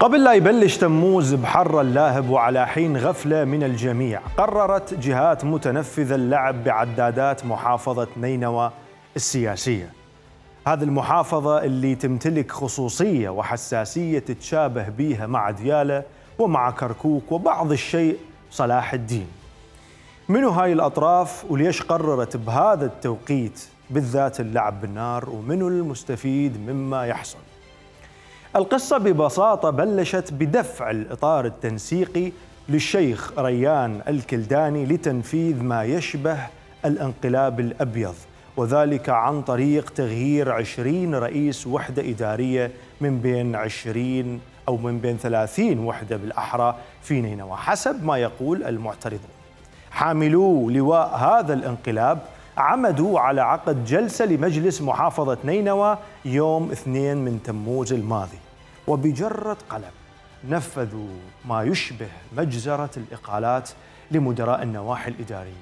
قبل لا يبلش تموز بحر اللاهب وعلى حين غفلة من الجميع قررت جهات متنفذة اللعب بعدادات محافظة نينوى السياسية هذه المحافظة اللي تمتلك خصوصية وحساسية تتشابه بيها مع ديالة ومع كركوك وبعض الشيء صلاح الدين منو هاي الأطراف وليش قررت بهذا التوقيت بالذات اللعب بالنار ومنو المستفيد مما يحصل القصة ببساطة بلشت بدفع الإطار التنسيقي للشيخ ريان الكلداني لتنفيذ ما يشبه الانقلاب الأبيض وذلك عن طريق تغيير عشرين رئيس وحدة إدارية من بين عشرين أو من بين ثلاثين وحدة بالأحرى في نينوى حسب ما يقول المعترضون حاملو لواء هذا الانقلاب عمدوا على عقد جلسة لمجلس محافظة نينوى يوم 2 من تموز الماضي وبجرة قلم نفذوا ما يشبه مجزرة الإقالات لمدراء النواحي الإدارية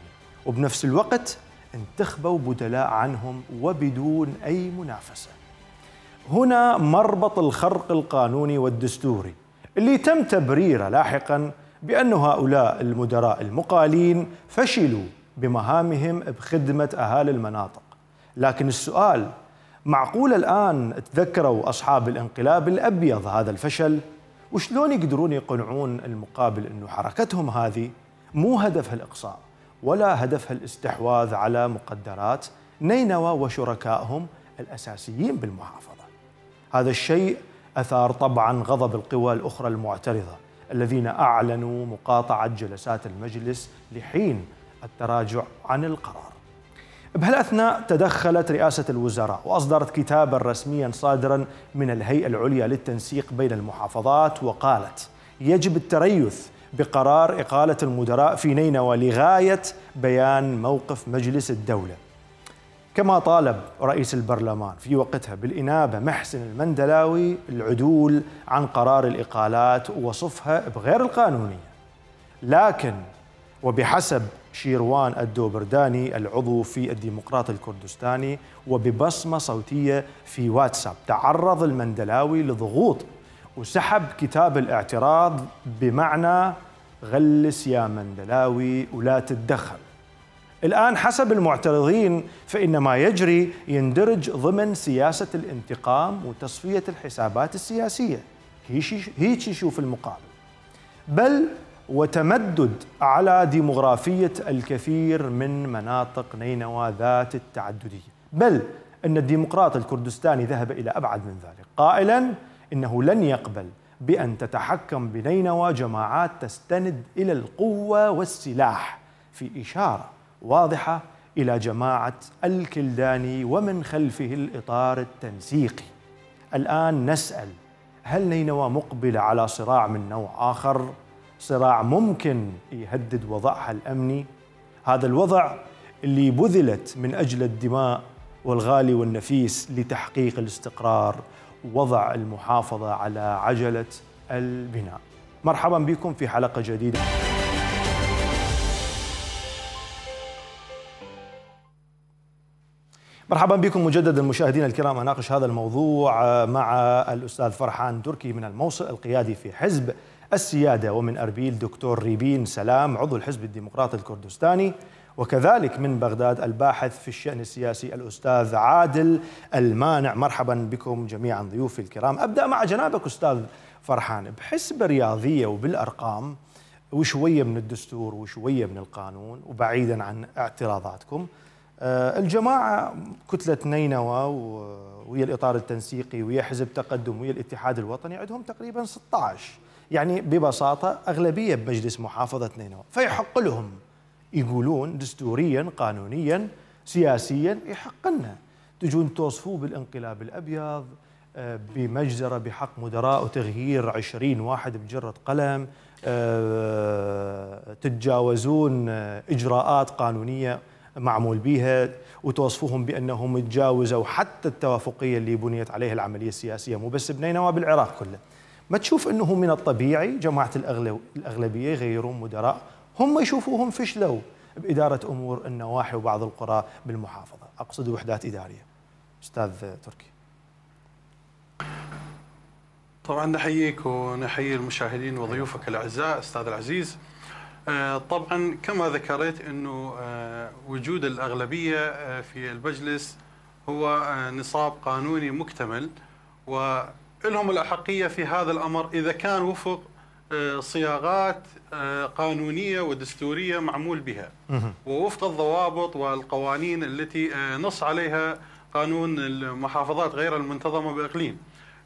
وبنفس الوقت انتخبوا بدلاء عنهم وبدون أي منافسة هنا مربط الخرق القانوني والدستوري اللي تم تبريره لاحقا بأن هؤلاء المدراء المقالين فشلوا بمهامهم بخدمة أهالي المناطق لكن السؤال معقول الآن تذكروا أصحاب الانقلاب الأبيض هذا الفشل وشلون يقدرون يقنعون المقابل أنه حركتهم هذه مو هدفها الإقصاء ولا هدفها الاستحواذ على مقدرات نينوى وشركائهم الأساسيين بالمحافظة هذا الشيء أثار طبعا غضب القوى الأخرى المعترضة الذين أعلنوا مقاطعة جلسات المجلس لحين التراجع عن القرار بهالاثناء تدخلت رئاسه الوزراء واصدرت كتابا رسميا صادرا من الهيئه العليا للتنسيق بين المحافظات وقالت يجب التريث بقرار اقاله المدراء في نينوى لغايه بيان موقف مجلس الدوله. كما طالب رئيس البرلمان في وقتها بالانابه محسن المندلاوي العدول عن قرار الاقالات ووصفها بغير القانونيه. لكن وبحسب شيروان الدوبرداني العضو في الديمقراط الكردستاني وببصمة صوتية في واتساب تعرض المندلاوي لضغوط وسحب كتاب الاعتراض بمعنى غلس يا مندلاوي ولا تتدخل الآن حسب المعترضين فإن ما يجري يندرج ضمن سياسة الانتقام وتصفية الحسابات السياسية هيك يشوف المقابل بل وتمدد على ديموغرافية الكثير من مناطق نينوى ذات التعددية بل أن الديمقراط الكردستاني ذهب إلى أبعد من ذلك قائلا إنه لن يقبل بأن تتحكم بنينوى جماعات تستند إلى القوة والسلاح في إشارة واضحة إلى جماعة الكلداني ومن خلفه الإطار التنسيقي الآن نسأل هل نينوى مقبلة على صراع من نوع آخر؟ صراع ممكن يهدد وضعها الامني هذا الوضع اللي بذلت من اجل الدماء والغالي والنفيس لتحقيق الاستقرار وضع المحافظه على عجله البناء. مرحبا بكم في حلقه جديده. مرحبا بكم مجددا مشاهدينا الكرام اناقش هذا الموضوع مع الاستاذ فرحان تركي من الموصل القيادي في حزب السيادة ومن أربيل دكتور ريبين سلام عضو الحزب الديمقراطي الكردستاني وكذلك من بغداد الباحث في الشأن السياسي الأستاذ عادل المانع مرحبا بكم جميعا ضيوفي الكرام أبدأ مع جنابك أستاذ فرحان بحسبة رياضية وبالأرقام وشوية من الدستور وشوية من القانون وبعيدا عن اعتراضاتكم آه، الجماعة كتلة نينوى ويا الإطار التنسيقي ويا حزب تقدم ويا الاتحاد الوطني عندهم تقريبا 16 يعني ببساطة أغلبية بمجلس محافظة نينوى فيحق لهم يقولون دستوريا قانونيا سياسيا يحق إيه لنا تجون توصفوه بالانقلاب الأبيض آه، بمجزرة بحق مدراء وتغيير عشرين واحد بجرة قلم آه، تتجاوزون آه، إجراءات قانونية معمول بها وتوصفوهم بأنهم تجاوزوا حتى التوافقية اللي بنيت عليها العملية السياسية مو بس بنينوى بالعراق كله ما تشوف انه من الطبيعي جماعه الاغلبيه يغيرون مدراء هم يشوفوهم فشلوا باداره امور النواحي وبعض القرى بالمحافظه، اقصد وحدات اداريه. استاذ تركي. طبعا نحييك ونحيي المشاهدين وضيوفك الاعزاء استاذ العزيز. آه، طبعا كما ذكرت انه آه، وجود الاغلبيه آه، في المجلس هو نصاب قانوني مكتمل و لهم الأحقية في هذا الأمر إذا كان وفق آه، صياغات آه، قانونية ودستورية معمول بها ووفق الضوابط والقوانين التي آه، نص عليها قانون المحافظات غير المنتظمة بإقليم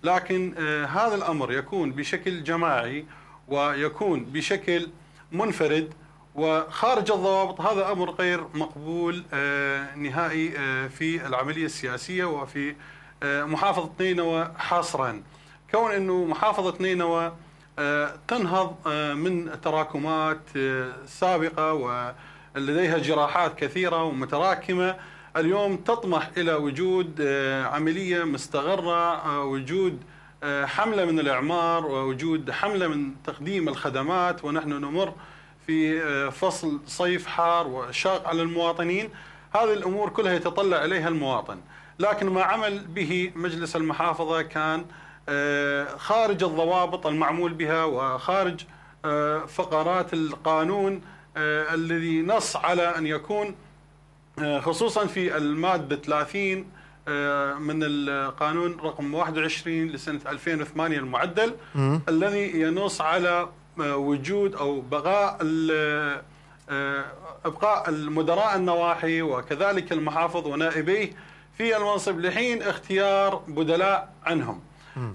لكن هذا الأمر يكون بشكل جماعي ويكون بشكل منفرد وخارج الضوابط هذا أمر غير مقبول نهائي في العملية السياسية وفي آه، محافظة نينوى حصرا كون أنه محافظة نينوى آه، تنهض آه، من تراكمات سابقة ولديها جراحات كثيرة ومتراكمة اليوم تطمح إلى وجود عملية مستغرة وجود حملة من الإعمار ووجود حملة من تقديم الخدمات ونحن نمر في فصل صيف حار وشاق على المواطنين هذه الأمور كلها يتطلع إليها المواطن لكن ما عمل به مجلس المحافظة كان آه، خارج الضوابط المعمول بها وخارج آه، فقرات القانون آه، الذي نص على أن يكون خصوصا في المادة 30 من القانون رقم 21 لسنة 2008 المعدل م. الذي ينص على وجود أو بقاء ابقاء المدراء النواحي وكذلك المحافظ ونائبيه في المنصب لحين اختيار بدلاء عنهم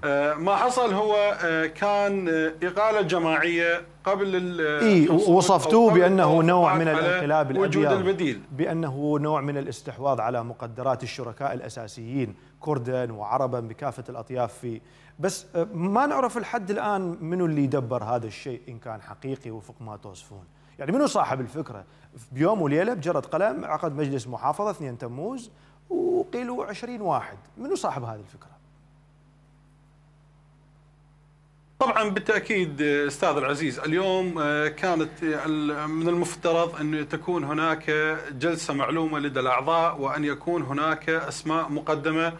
آه، ما حصل هو آه، كان آه، إقالة جماعية قبل إيه وصفتوه بانه نوع من الانقلاب وجود البديل بانه نوع من الاستحواذ على مقدرات الشركاء الاساسيين كردا وعربا بكافه الاطياف في بس ما نعرف الحد الان منو اللي دبر هذا الشيء ان كان حقيقي وفق ما توصفون يعني منو صاحب الفكره بيوم وليله بجرد قلم عقد مجلس محافظه 2 تموز وقيلوا 20 واحد منو صاحب هذه الفكره طبعا بالتاكيد استاذ العزيز اليوم آه، كانت آه، من المفترض ان تكون هناك جلسه معلومه لدى الاعضاء وان يكون هناك اسماء مقدمه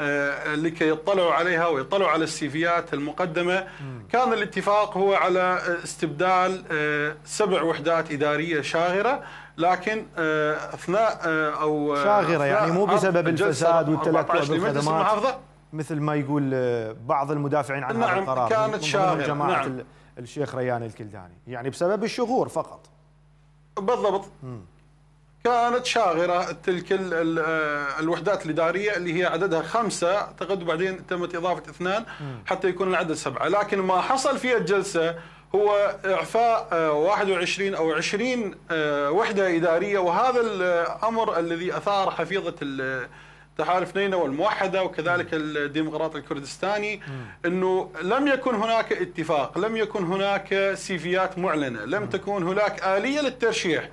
آه، لكي يطلعوا عليها ويطلعوا على السيفيات المقدمه كان الاتفاق هو على استبدال سبع وحدات اداريه شاغره لكن آه، اثناء آه، او آه، شاغره يعني، أثناء يعني مو بسبب الفساد والتلكؤ بالخدمات مثل ما يقول بعض المدافعين عن نعم هذا القرار كانت شاغره جماعه نعم الشيخ ريان الكلداني يعني بسبب الشغور فقط بالضبط م. كانت شاغره تلك الوحدات الاداريه اللي هي عددها خمسه اعتقد وبعدين تمت اضافه اثنان حتى يكون العدد سبعه لكن ما حصل في الجلسه هو إعفاء 21 آه، أو 20 آه، وحدة إدارية وهذا الأمر الذي أثار حفيظة تحالف نينوى الموحدة وكذلك الديمقراط الكردستاني أنه لم يكن هناك اتفاق لم يكن هناك سيفيات معلنة لم تكن هناك آلية للترشيح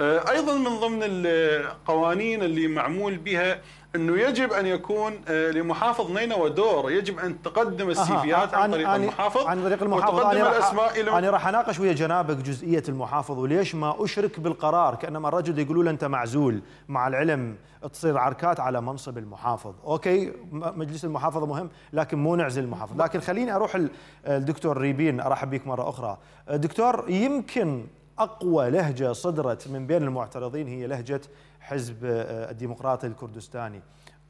آه، أيضا من ضمن القوانين اللي معمول بها انه يجب ان يكون آه، لمحافظ نينوى دور يجب ان تقدم السيفيات عن, طريق المحافظ عن طريق المحافظ وتقدم الاسماء الى انا راح اناقش ويا جنابك جزئيه المحافظ وليش ما اشرك بالقرار كانما الرجل يقولوا له انت معزول مع العلم تصير عركات على منصب المحافظ اوكي مجلس المحافظه مهم لكن مو نعزل المحافظ لكن خليني اروح الدكتور ريبين ارحب بك مره اخرى دكتور يمكن اقوى لهجه صدرت من بين المعترضين هي لهجه حزب آه، الديمقراطي الكردستاني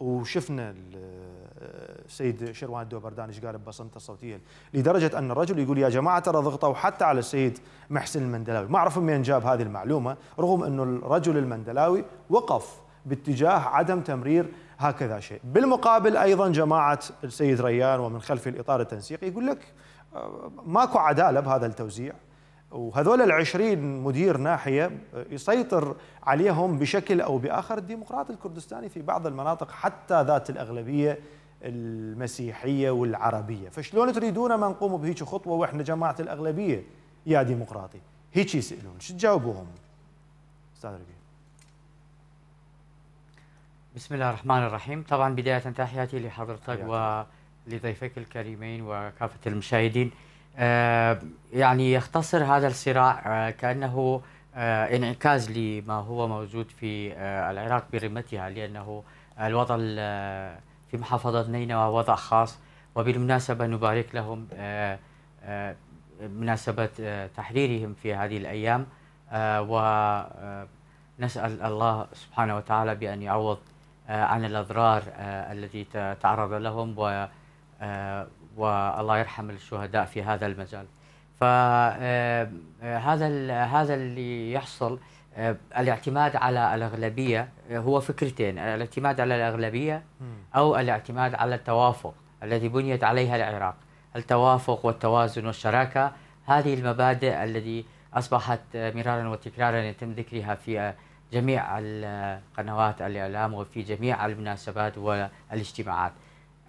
وشفنا السيد آه، شروان الدوبردان ايش قال ببصمته الصوتيه لدرجه ان الرجل يقول يا جماعه ترى ضغطوا حتى على السيد محسن المندلاوي، ما اعرف منين جاب هذه المعلومه رغم انه الرجل المندلاوي وقف باتجاه عدم تمرير هكذا شيء، بالمقابل ايضا جماعه السيد ريان ومن خلف الاطار التنسيقي يقول لك آه، ماكو عداله بهذا التوزيع وهذول العشرين مدير ناحية يسيطر عليهم بشكل أو بآخر الديمقراط الكردستاني في بعض المناطق حتى ذات الأغلبية المسيحية والعربية فشلون تريدون ما نقوم بهيك خطوة وإحنا جماعة الأغلبية يا ديمقراطي هيك يسألون شو تجاوبوهم أستاذ ربيع بسم الله الرحمن الرحيم طبعا بداية تحياتي لحضرتك ولضيفك الكريمين وكافة المشاهدين آه، يعني يختصر هذا الصراع آه، كأنه آه، انعكاس لما هو موجود في العراق برمتها لأنه الوضع في محافظة نينوى وضع خاص وبالمناسبة نبارك لهم مناسبة تحريرهم في هذه الأيام ونسأل الله سبحانه وتعالى بأن يعوض عن الأضرار التي تعرض لهم و والله يرحم الشهداء في هذا المجال فهذا آه، آه، هذا اللي يحصل آه، الاعتماد على الأغلبية هو فكرتين الاعتماد على الأغلبية أو الاعتماد على التوافق الذي بنيت عليها العراق التوافق والتوازن والشراكة هذه المبادئ التي أصبحت مرارا وتكرارا يتم ذكرها في جميع القنوات الإعلام وفي جميع المناسبات والاجتماعات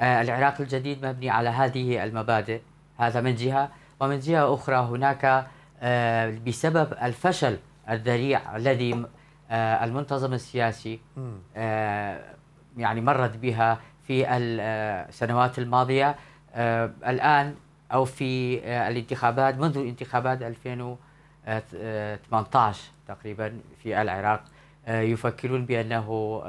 آه، العراق الجديد مبني على هذه المبادئ هذا من جهة ومن جهة أخرى هناك آه، بسبب الفشل الذريع الذي آه، المنتظم السياسي يعني مرت بها في السنوات الماضية الآن أو في الانتخابات منذ انتخابات 2018 تقريبا في العراق يفكرون بأنه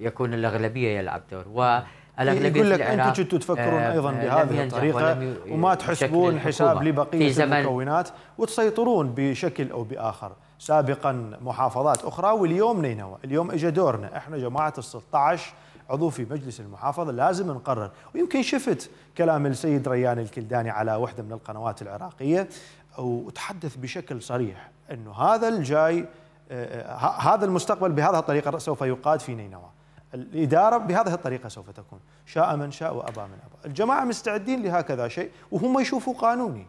يكون الأغلبية يلعب دور و الأغلبية يقول لك أنتم كنتوا تفكرون آه، أيضا آه، بهذه الطريقة وما تحسبون حساب لبقية المكونات وتسيطرون بشكل أو بآخر سابقا محافظات أخرى واليوم نينوى اليوم اجى دورنا إحنا جماعة ال 16 عضو في مجلس المحافظة لازم نقرر ويمكن شفت كلام السيد ريان الكلداني على وحده من القنوات العراقية وتحدث بشكل صريح أنه هذا الجاي آه، هذا المستقبل بهذه الطريقة سوف يقاد في نينوى الإدارة بهذه الطريقة سوف تكون شاء من شاء وأبى من أبى الجماعة مستعدين لهكذا شيء وهم يشوفوا قانوني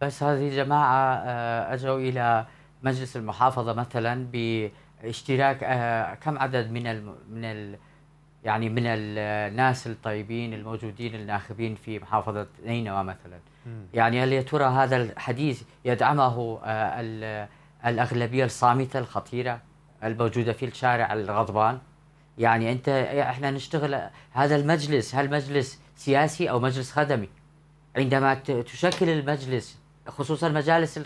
بس هذه الجماعة آه، أجوا إلى مجلس المحافظة مثلا باشتراك آه، كم عدد من من يعني من الناس الطيبين الموجودين الناخبين في محافظة نينوى مثلا م. يعني هل يا ترى هذا الحديث يدعمه آه، الأغلبية الصامتة الخطيرة؟ الموجوده في الشارع الغضبان يعني انت احنا نشتغل هذا المجلس هل مجلس سياسي او مجلس خدمي عندما تشكل المجلس خصوصا مجالس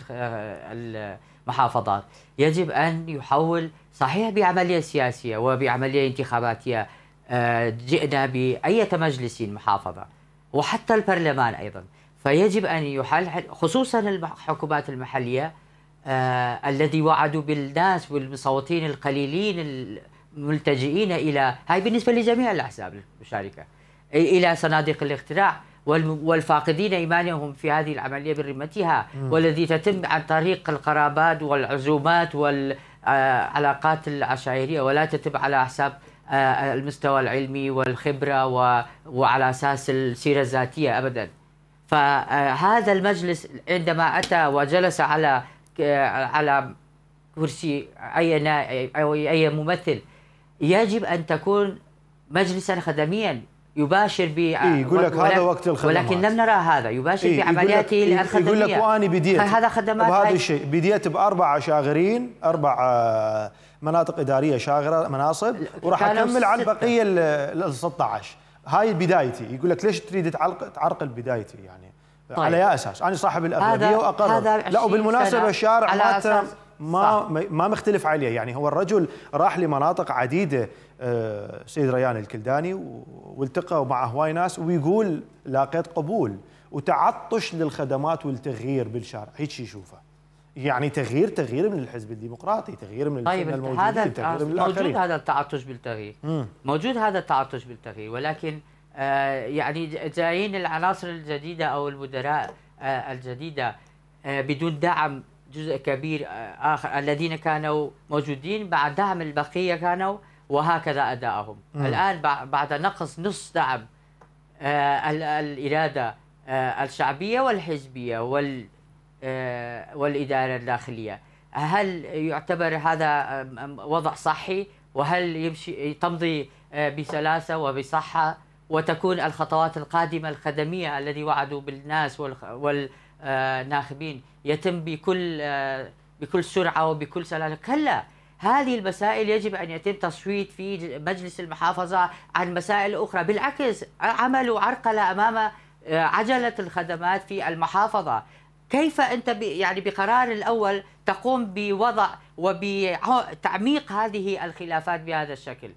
المحافظات يجب ان يحول صحيح بعمليه سياسيه وبعمليه انتخاباتيه آه، جئنا باية مجلس محافظه وحتى البرلمان ايضا فيجب ان يحل خصوصا الحكومات المحليه آه الذي وعدوا بالناس والمصوتين القليلين الملتجئين الى هاي بالنسبه لجميع الاحزاب المشاركه الى صناديق الاقتراع والفاقدين ايمانهم في هذه العمليه برمتها والذي تتم عن طريق القرابات والعزومات والعلاقات العشائريه ولا تتم على حساب آه، المستوى العلمي والخبره وعلى اساس السيره الذاتيه ابدا فهذا المجلس عندما اتى وجلس على آه، على كرسي اي او اي ممثل يجب ان تكون مجلسا خدميا يباشر ب إيه يقول لك هذا وقت الخدمات ولكن لم نرى هذا يباشر إيه بعملياته إيه الخدميه يقول لك واني بديت هذا خدمات وهذا الشيء بديت باربع شاغرين اربع آه، مناطق اداريه شاغره مناصب وراح اكمل على البقيه ال 16 هاي بدايتي يقول لك ليش تريد تعرقل بدايتي يعني طيب. على اي اساس انا صاحب الاغلبيه واقرر هذا لا وبالمناسبه الشارع ما ما ما مختلف عليه يعني هو الرجل راح لمناطق عديده آه، سيد ريان الكلداني والتقى مع هواي ناس ويقول لاقيت قبول وتعطش للخدمات والتغيير بالشارع هيك يشوفه يعني تغيير تغيير من الحزب الديمقراطي تغيير من طيب الموجودين هذا تغيير من موجود هذا التعطش بالتغيير مم. موجود هذا التعطش بالتغيير ولكن آه، يعني جايين العناصر الجديده او المدراء آه، الجديده آه، بدون دعم جزء كبير اخر الذين كانوا موجودين بعد دعم البقيه كانوا وهكذا ادائهم الان بعد نقص نص دعم الاراده الشعبيه والحزبيه والاداره الداخليه هل يعتبر هذا وضع صحي وهل يمشي تمضي بسلاسه وبصحه وتكون الخطوات القادمة الخدمية الذي وعدوا بالناس والناخبين يتم بكل بكل سرعة وبكل سلاسة كلا هذه المسائل يجب أن يتم تصويت في مجلس المحافظة عن مسائل أخرى بالعكس عملوا عرقلة أمام آه، عجلة الخدمات في المحافظة كيف أنت يعني بقرار الأول تقوم بوضع وبتعميق هذه الخلافات بهذا الشكل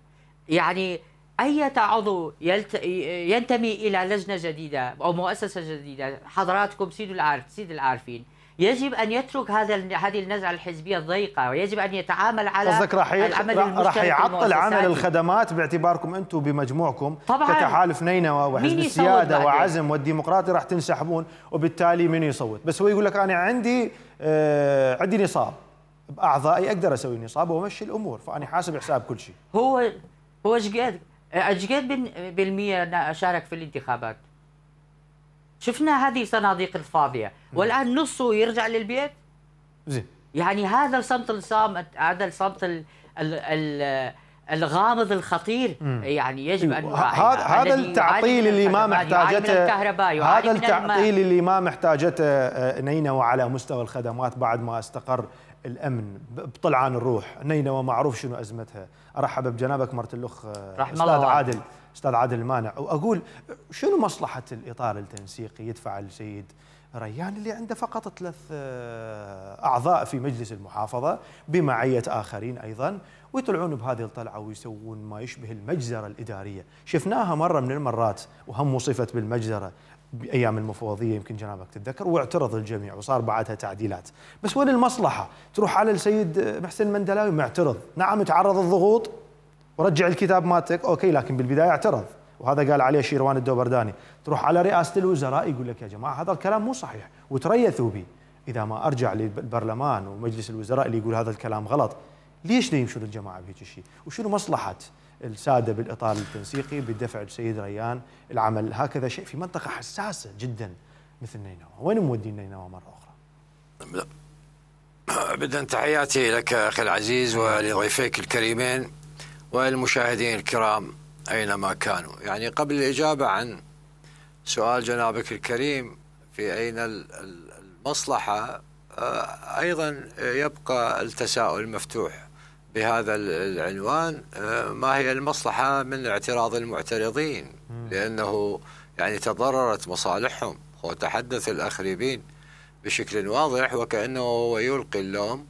يعني أي عضو ينتمي إلى لجنة جديدة أو مؤسسة جديدة حضراتكم سيد العارف سيد العارفين يجب ان يترك هذا هذه النزعه الحزبيه الضيقه ويجب ان يتعامل على قصدك راح راح يعطل عمل الخدمات باعتباركم انتم بمجموعكم طبعا كتحالف نينوى وحزب السياده وعزم والديمقراطي راح تنسحبون وبالتالي من يصوت بس هو يقول لك انا عندي آه عندي نصاب باعضائي اقدر اسوي نصاب وامشي الامور فانا حاسب حساب كل شيء هو هو ايش قد قد بالمية شارك في الانتخابات شفنا هذه صناديق الفاضية والآن نصه يرجع للبيت زين يعني هذا الصمت الصامت هذا الصمت ال... ال... الغامض الخطير يعني يجب ان هذا هذا التعطيل اللي ما محتاجته هذا التعطيل اللي ما محتاجته نينوى وعلى مستوى الخدمات بعد ما استقر الامن بطلعان الروح نينوى اعرف شنو ازمتها ارحب بجنابك مرت الاخ آه، استاذ الله. عادل استاذ عادل المانع واقول شنو مصلحه الاطار التنسيقي يدفع السيد ريان اللي عنده فقط ثلاث آه، اعضاء في مجلس المحافظه بمعيه اخرين ايضا ويطلعون بهذه الطلعه ويسوون ما يشبه المجزره الاداريه، شفناها مره من المرات وهم وصفت بالمجزره، بايام المفوضيه يمكن جنابك تتذكر واعترض الجميع وصار بعدها تعديلات، بس وين المصلحه؟ تروح على السيد محسن المندلاوي معترض، نعم تعرض الضغوط ورجع الكتاب مالتك اوكي لكن بالبدايه اعترض وهذا قال عليه شيروان الدوبرداني، تروح على رئاسه الوزراء يقول لك يا جماعه هذا الكلام مو صحيح وتريثوا به، اذا ما ارجع للبرلمان ومجلس الوزراء اللي يقول هذا الكلام غلط، ليش لا يمشون الجماعه بهيك شيء؟ وشنو مصلحه الساده بالاطار التنسيقي بدفع السيد ريان العمل هكذا شيء في منطقه حساسه جدا مثل نينوى، وين مودين نينوى مره اخرى؟ ابدا تحياتي لك اخي العزيز ولضيفيك الكريمين والمشاهدين الكرام اينما كانوا، يعني قبل الاجابه عن سؤال جنابك الكريم في اين المصلحه ايضا يبقى التساؤل مفتوح بهذا العنوان آه، ما هي المصلحة من اعتراض المعترضين لأنه يعني تضررت مصالحهم وتحدث الأخريبين بشكل واضح وكأنه هو يلقي اللوم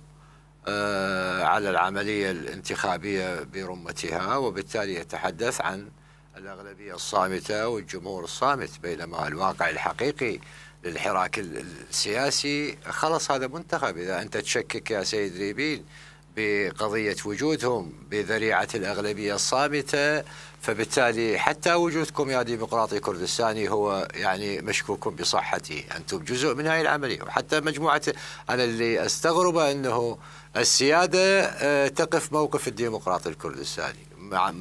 آه، على العملية الانتخابية برمتها وبالتالي يتحدث عن الأغلبية الصامتة والجمهور الصامت بينما الواقع الحقيقي للحراك السياسي خلص هذا منتخب إذا أنت تشكك يا سيد ريبيل بقضية وجودهم بذريعة الأغلبية الصامتة فبالتالي حتى وجودكم يا ديمقراطي كردستاني هو يعني مشكوك بصحته أنتم جزء من هذه العملية وحتى مجموعة أنا اللي أستغرب أنه السيادة آه، تقف موقف الديمقراطي الكردستاني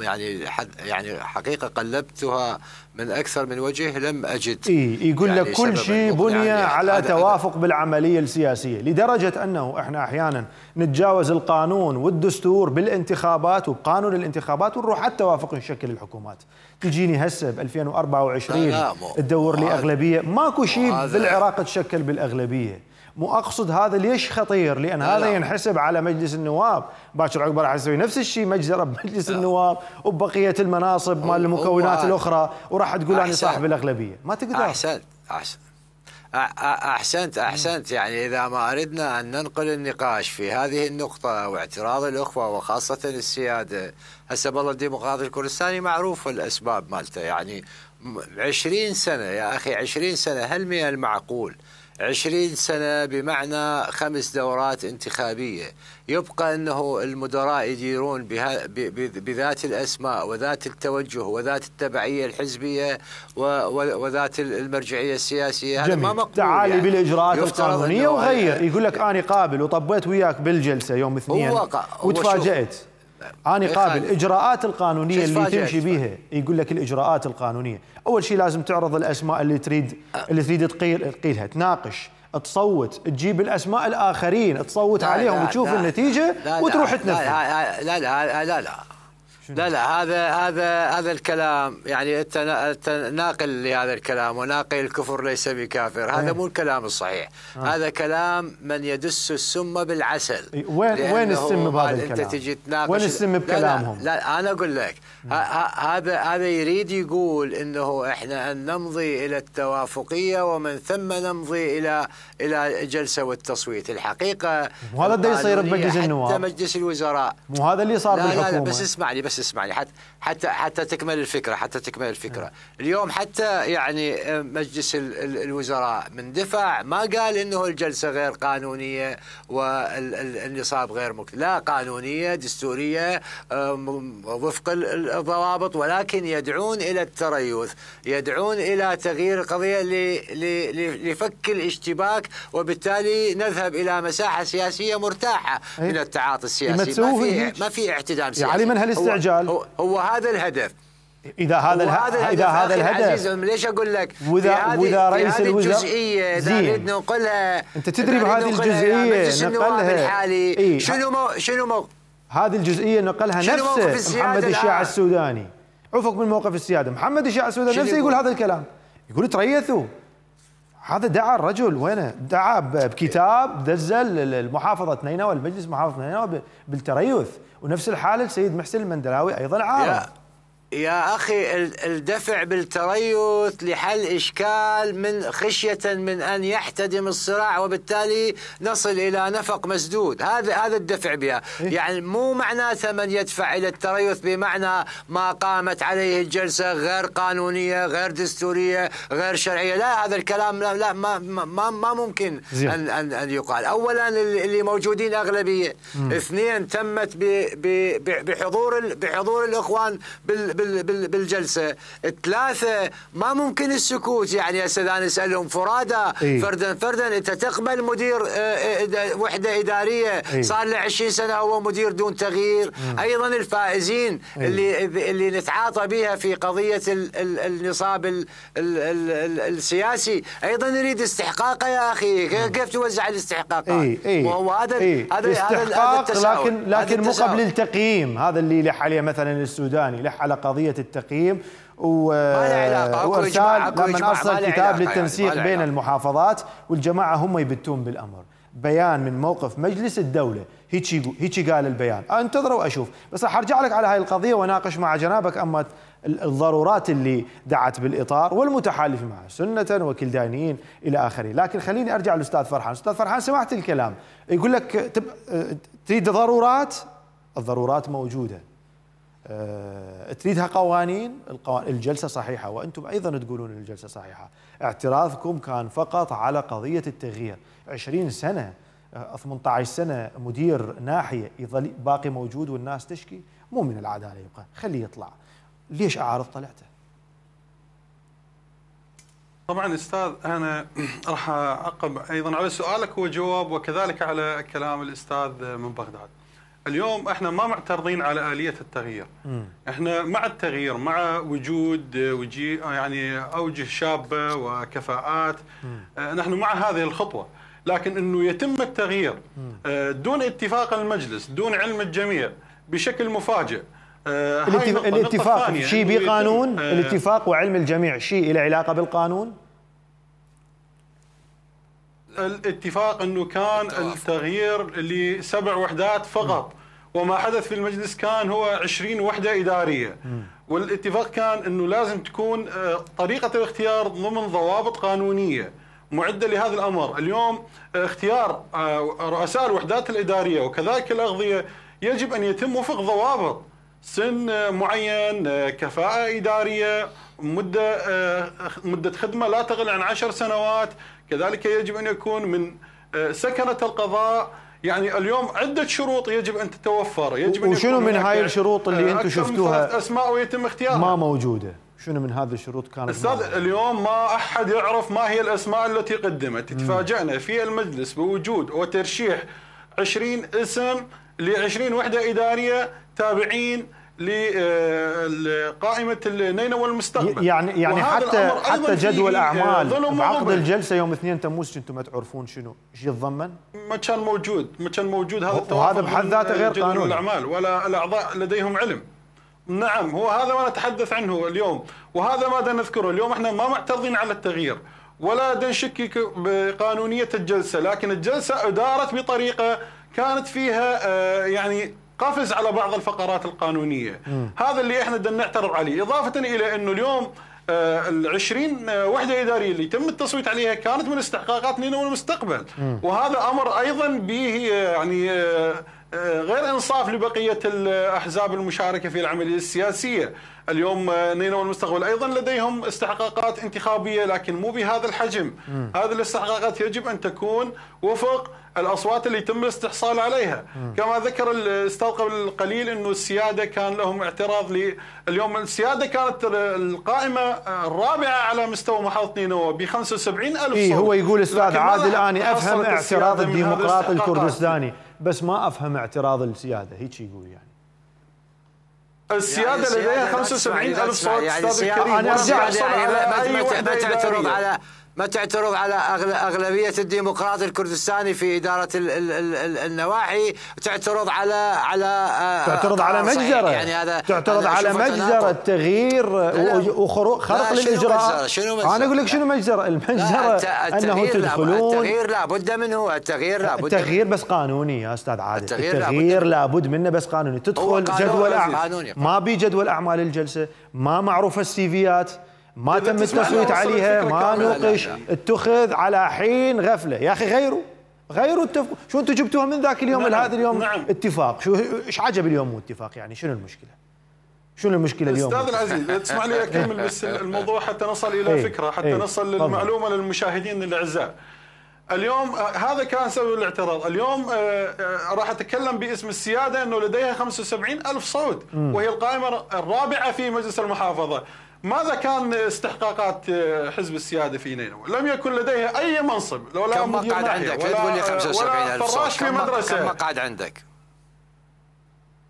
يعني يعني حقيقه قلبتها من اكثر من وجه لم اجد إيه يقول يعني لك كل شيء بني يعني على توافق بالعمليه السياسيه لدرجه انه احنا احيانا نتجاوز القانون والدستور بالانتخابات وبقانون الانتخابات ونروح على التوافق نشكل الحكومات تجيني هسه ب 2024 تدور لي اغلبيه ماكو شيء بالعراق تشكل بالاغلبيه مو اقصد هذا ليش خطير لان لا هذا لا. ينحسب على مجلس النواب باكر عقبه راح يسوي نفس الشيء مجزره بمجلس لا. النواب وبقيه المناصب مال المكونات الاخرى وراح تقول انا صاحب الاغلبيه ما تقدر احسنت احسنت احسنت احسنت يعني اذا ما اردنا ان ننقل النقاش في هذه النقطه واعتراض الاخوه وخاصه السياده هسه بالله الديمقراطي الكردستاني معروف الاسباب مالته يعني 20 سنه يا اخي 20 سنه هل من المعقول عشرين سنة بمعنى خمس دورات انتخابية يبقى أنه المدراء يديرون بذات الأسماء وذات التوجه وذات التبعية الحزبية وذات المرجعية السياسية هذا ما مقبول تعالي يعني بالإجراءات القانونية وغير يقول لك أنا قابل وطبيت وياك بالجلسة يوم اثنين وتفاجأت أنا إيه، قابل إجراءات القانونية اللي تمشي بيها يقول لك الإجراءات القانونية أول شيء لازم تعرض الأسماء اللي تريد اللي تريد تقيلها تناقش تصوت تجيب الاسماء الاخرين تصوت لا عليهم لا وتشوف لا النتيجه لا وتروح تنفذ لا لا لا لا, لا, لا, لا لا لا هذا هذا هذا الكلام يعني انت ناقل لهذا الكلام وناقل الكفر ليس بكافر هذا إيه. مو الكلام الصحيح آه. هذا كلام من يدس السم بالعسل إيه، وين وين السم بهذا الكلام؟ انت تجي تناقش وين السم بكلامهم؟ لا, لا, لا انا اقول لك هذا هذا يريد يقول انه احنا ان نمضي الى التوافقيه ومن ثم نمضي الى الى جلسه والتصويت الحقيقه وهذا هذا اللي يصير بمجلس النواب مجلس الوزراء مو هذا اللي صار لا بالحكومه لا لا بس اسمعني بس بس اسمعني حتى حتى حتى تكمل الفكره حتى تكمل الفكره اليوم حتى يعني آه، مجلس الوزراء من دفع ما قال انه الجلسه غير قانونيه والنصاب غير مكتب لا قانونيه دستوريه آه، وفق الضوابط ولكن يدعون الى التريث يدعون الى تغيير القضيه لفك الاشتباك وبالتالي نذهب الى مساحه سياسيه مرتاحه من التعاطي السياسي ما في ما في اعتدام سياسي يعني من هالاستعجال المجال هو, هو هذا الهدف اذا هذا الهدف اذا هذا الهدف عزيزهم ليش اقول لك واذا واذا رئيس الوزراء الجزئيه اذا نريد ننقلها انت تدري بهذه الجزئيه نقلها الحالي إيه؟ شنو مو شنو مو هذه الجزئيه نقلها نفسه محمد الشيعة السوداني عفق من موقف السياده محمد الشيعة السوداني نفسه يقول هذا الكلام يقول تريثوا هذا دعا الرجل وينه؟ دعا بكتاب دزل المحافظه نينوى المجلس محافظه نينوى بالتريث ونفس الحاله السيد محسن المندلاوي ايضا عارض يا أخي الدفع بالتريث لحل إشكال من خشية من أن يحتدم الصراع وبالتالي نصل إلى نفق مسدود هذا هذا الدفع بها إيه. يعني مو معناته من يدفع إلى التريث بمعنى ما قامت عليه الجلسة غير قانونية غير دستورية غير شرعية لا هذا الكلام لا, لا ما, ما, ما ممكن أن, أن, أن يقال أولا اللي موجودين أغلبية اثنين تمت بحضور بحضور الإخوان بال بالجلسه ثلاثة ما ممكن السكوت يعني هسه أنا أسألهم فرادى إيه؟ فردا فردا انت تقبل مدير آه، آه، وحده اداريه إيه؟ صار له 20 سنه هو مدير دون تغيير مم. ايضا الفائزين إيه؟ اللي اللي نتعاطى بها في قضيه النصاب السياسي ايضا نريد استحقاقه يا اخي كيف توزع الاستحقاقات؟ إيه؟ إيه؟ وهو هذا إيه؟ هذا هذا لكن لكن مو قبل التقييم هذا اللي لح عليه مثلا السوداني لح على قضاء قضيه التقييم و وارسال لما أصل كتاب للتنسيق بين المحافظات والجماعه هم يبتون بالامر بيان من موقف مجلس الدوله هيجي هيجي قال البيان انتظروا واشوف بس راح ارجع لك على هاي القضيه واناقش مع جنابك اما الضرورات اللي دعت بالاطار والمتحالف معه سنه وكلدانيين الى اخره، لكن خليني ارجع للاستاذ فرحان، استاذ فرحان سمعت الكلام يقول لك أه، تريد ضرورات؟ الضرورات موجوده آه، تريدها قوانين الجلسة صحيحة وأنتم أيضا تقولون الجلسة صحيحة اعتراضكم كان فقط على قضية التغيير 20 سنة 18 آه، سنة مدير ناحية يظل باقي موجود والناس تشكي مو من العدالة يبقى خليه يطلع ليش أعارض طلعته طبعا استاذ انا راح اعقب ايضا على سؤالك وجواب وكذلك على كلام الاستاذ من بغداد. اليوم احنا ما معترضين على اليه التغيير م. احنا مع التغيير مع وجود آه، وجي آه، يعني اوجه شابه وكفاءات آه، نحن مع هذه الخطوه لكن انه يتم التغيير دون اتفاق المجلس دون علم الجميع بشكل مفاجئ الاتفاق شيء بقانون الاتفاق وعلم الجميع شيء له علاقه بالقانون الاتفاق انه كان التغيير لسبع وحدات فقط م. وما حدث في المجلس كان هو 20 وحده اداريه والاتفاق كان انه لازم تكون آه، طريقه الاختيار ضمن ضوابط قانونيه معده لهذا الامر، اليوم آه، اختيار آه، رؤساء الوحدات الاداريه وكذلك الاغذيه يجب ان يتم وفق ضوابط سن معين، كفاءه اداريه، مده مده خدمه لا تقل عن عشر سنوات، كذلك يجب أن يكون من آه، سكنة القضاء يعني اليوم عدة شروط يجب أن تتوفر يجب أن وشنو من هاي الشروط اللي آه، أنتم شفتوها أسماء ويتم اختيارها ما موجودة شنو من هذه الشروط كانت استاذ اليوم ما احد يعرف ما هي الاسماء التي قدمت تفاجئنا في المجلس بوجود وترشيح 20 اسم ل 20 وحده اداريه تابعين لقائمه النينوى والمستقبل يعني يعني حتى حتى جدول آه، اعمال عقد الجلسه يوم 2 تموز كنتم ما تعرفون شنو شو يتضمن؟ ما كان موجود ما كان موجود هذا التوافق وهذا بحد ذاته غير قانوني الاعمال ولا الاعضاء لديهم علم نعم هو هذا ما نتحدث عنه اليوم وهذا ما نذكره اليوم احنا ما معترضين على التغيير ولا نشكك بقانونيه الجلسه لكن الجلسه ادارت بطريقه كانت فيها آه، يعني قفز على بعض الفقرات القانونيه مم. هذا اللي احنا بدنا نعترض عليه اضافه الى انه اليوم آه، ال 20 آه، وحده اداريه اللي تم التصويت عليها كانت من استحقاقات لنا المستقبل مم. وهذا امر ايضا به آه، يعني غير انصاف لبقيه الاحزاب المشاركه في العمليه السياسيه، اليوم نينا المستقبل ايضا لديهم استحقاقات انتخابيه لكن مو بهذا الحجم، م. هذه الاستحقاقات يجب ان تكون وفق الاصوات اللي تم الاستحصال عليها كما ذكر الاستاذ قبل قليل انه السياده كان لهم اعتراض لي اليوم السياده كانت القائمه الرابعه على مستوى محافظه نينوى ب 75 الف إيه، صوت إيه هو يقول استاذ عادل اني افهم اعتراض الديمقراط الكردستاني بس ما افهم اعتراض السياده هيك يقول يعني السياده يعني لديها 75 الف صوت يعني استاذ الكريم يعني انا ارجع يعني ما تعترض على ما تعترض على أغلبية الديمقراط الكردستاني في إدارة النواحي تعترض على على آه، تعترض على آه، مجزرة يعني هذا تعترض على مجزرة تغيير وخرق خرق للإجراء شنو مجزرة أنا أقول لك شنو مجزرة المجزرة أنهم تدخلون التغيير لابد منه التغيير لابد التغيير بس قانوني يا أستاذ عادل التغيير, التغيير لابد منه بس قانوني تدخل جدول أعمال ما بي جدول أعمال الجلسة ما معروفة السيفيات ما تم التصويت عليها ما نوقش اتخذ على حين غفله يا اخي غيروا غيروا اتفقوا شو انتم جبتوها من ذاك اليوم نعم. لهذا اليوم نعم. اتفاق شو ايش عجب اليوم مو اتفاق يعني شنو المشكله شنو المشكله اليوم استاذ العزيز تسمح لي اكمل بس الموضوع حتى نصل الى إيه، فكره حتى إيه، نصل للمعلومه للمشاهدين الاعزاء اليوم آه، هذا كان سبب الاعتراض اليوم آه، آه، راح اتكلم باسم السياده انه لديها 75 الف صوت وهي القائمه الرابعه في مجلس المحافظه ماذا كان استحقاقات حزب السياده في نينوى؟ لم يكن لديه اي منصب لو لا كم مقعد عندك؟ ولا, ولا فراش في مدرسه كم مقعد عندك؟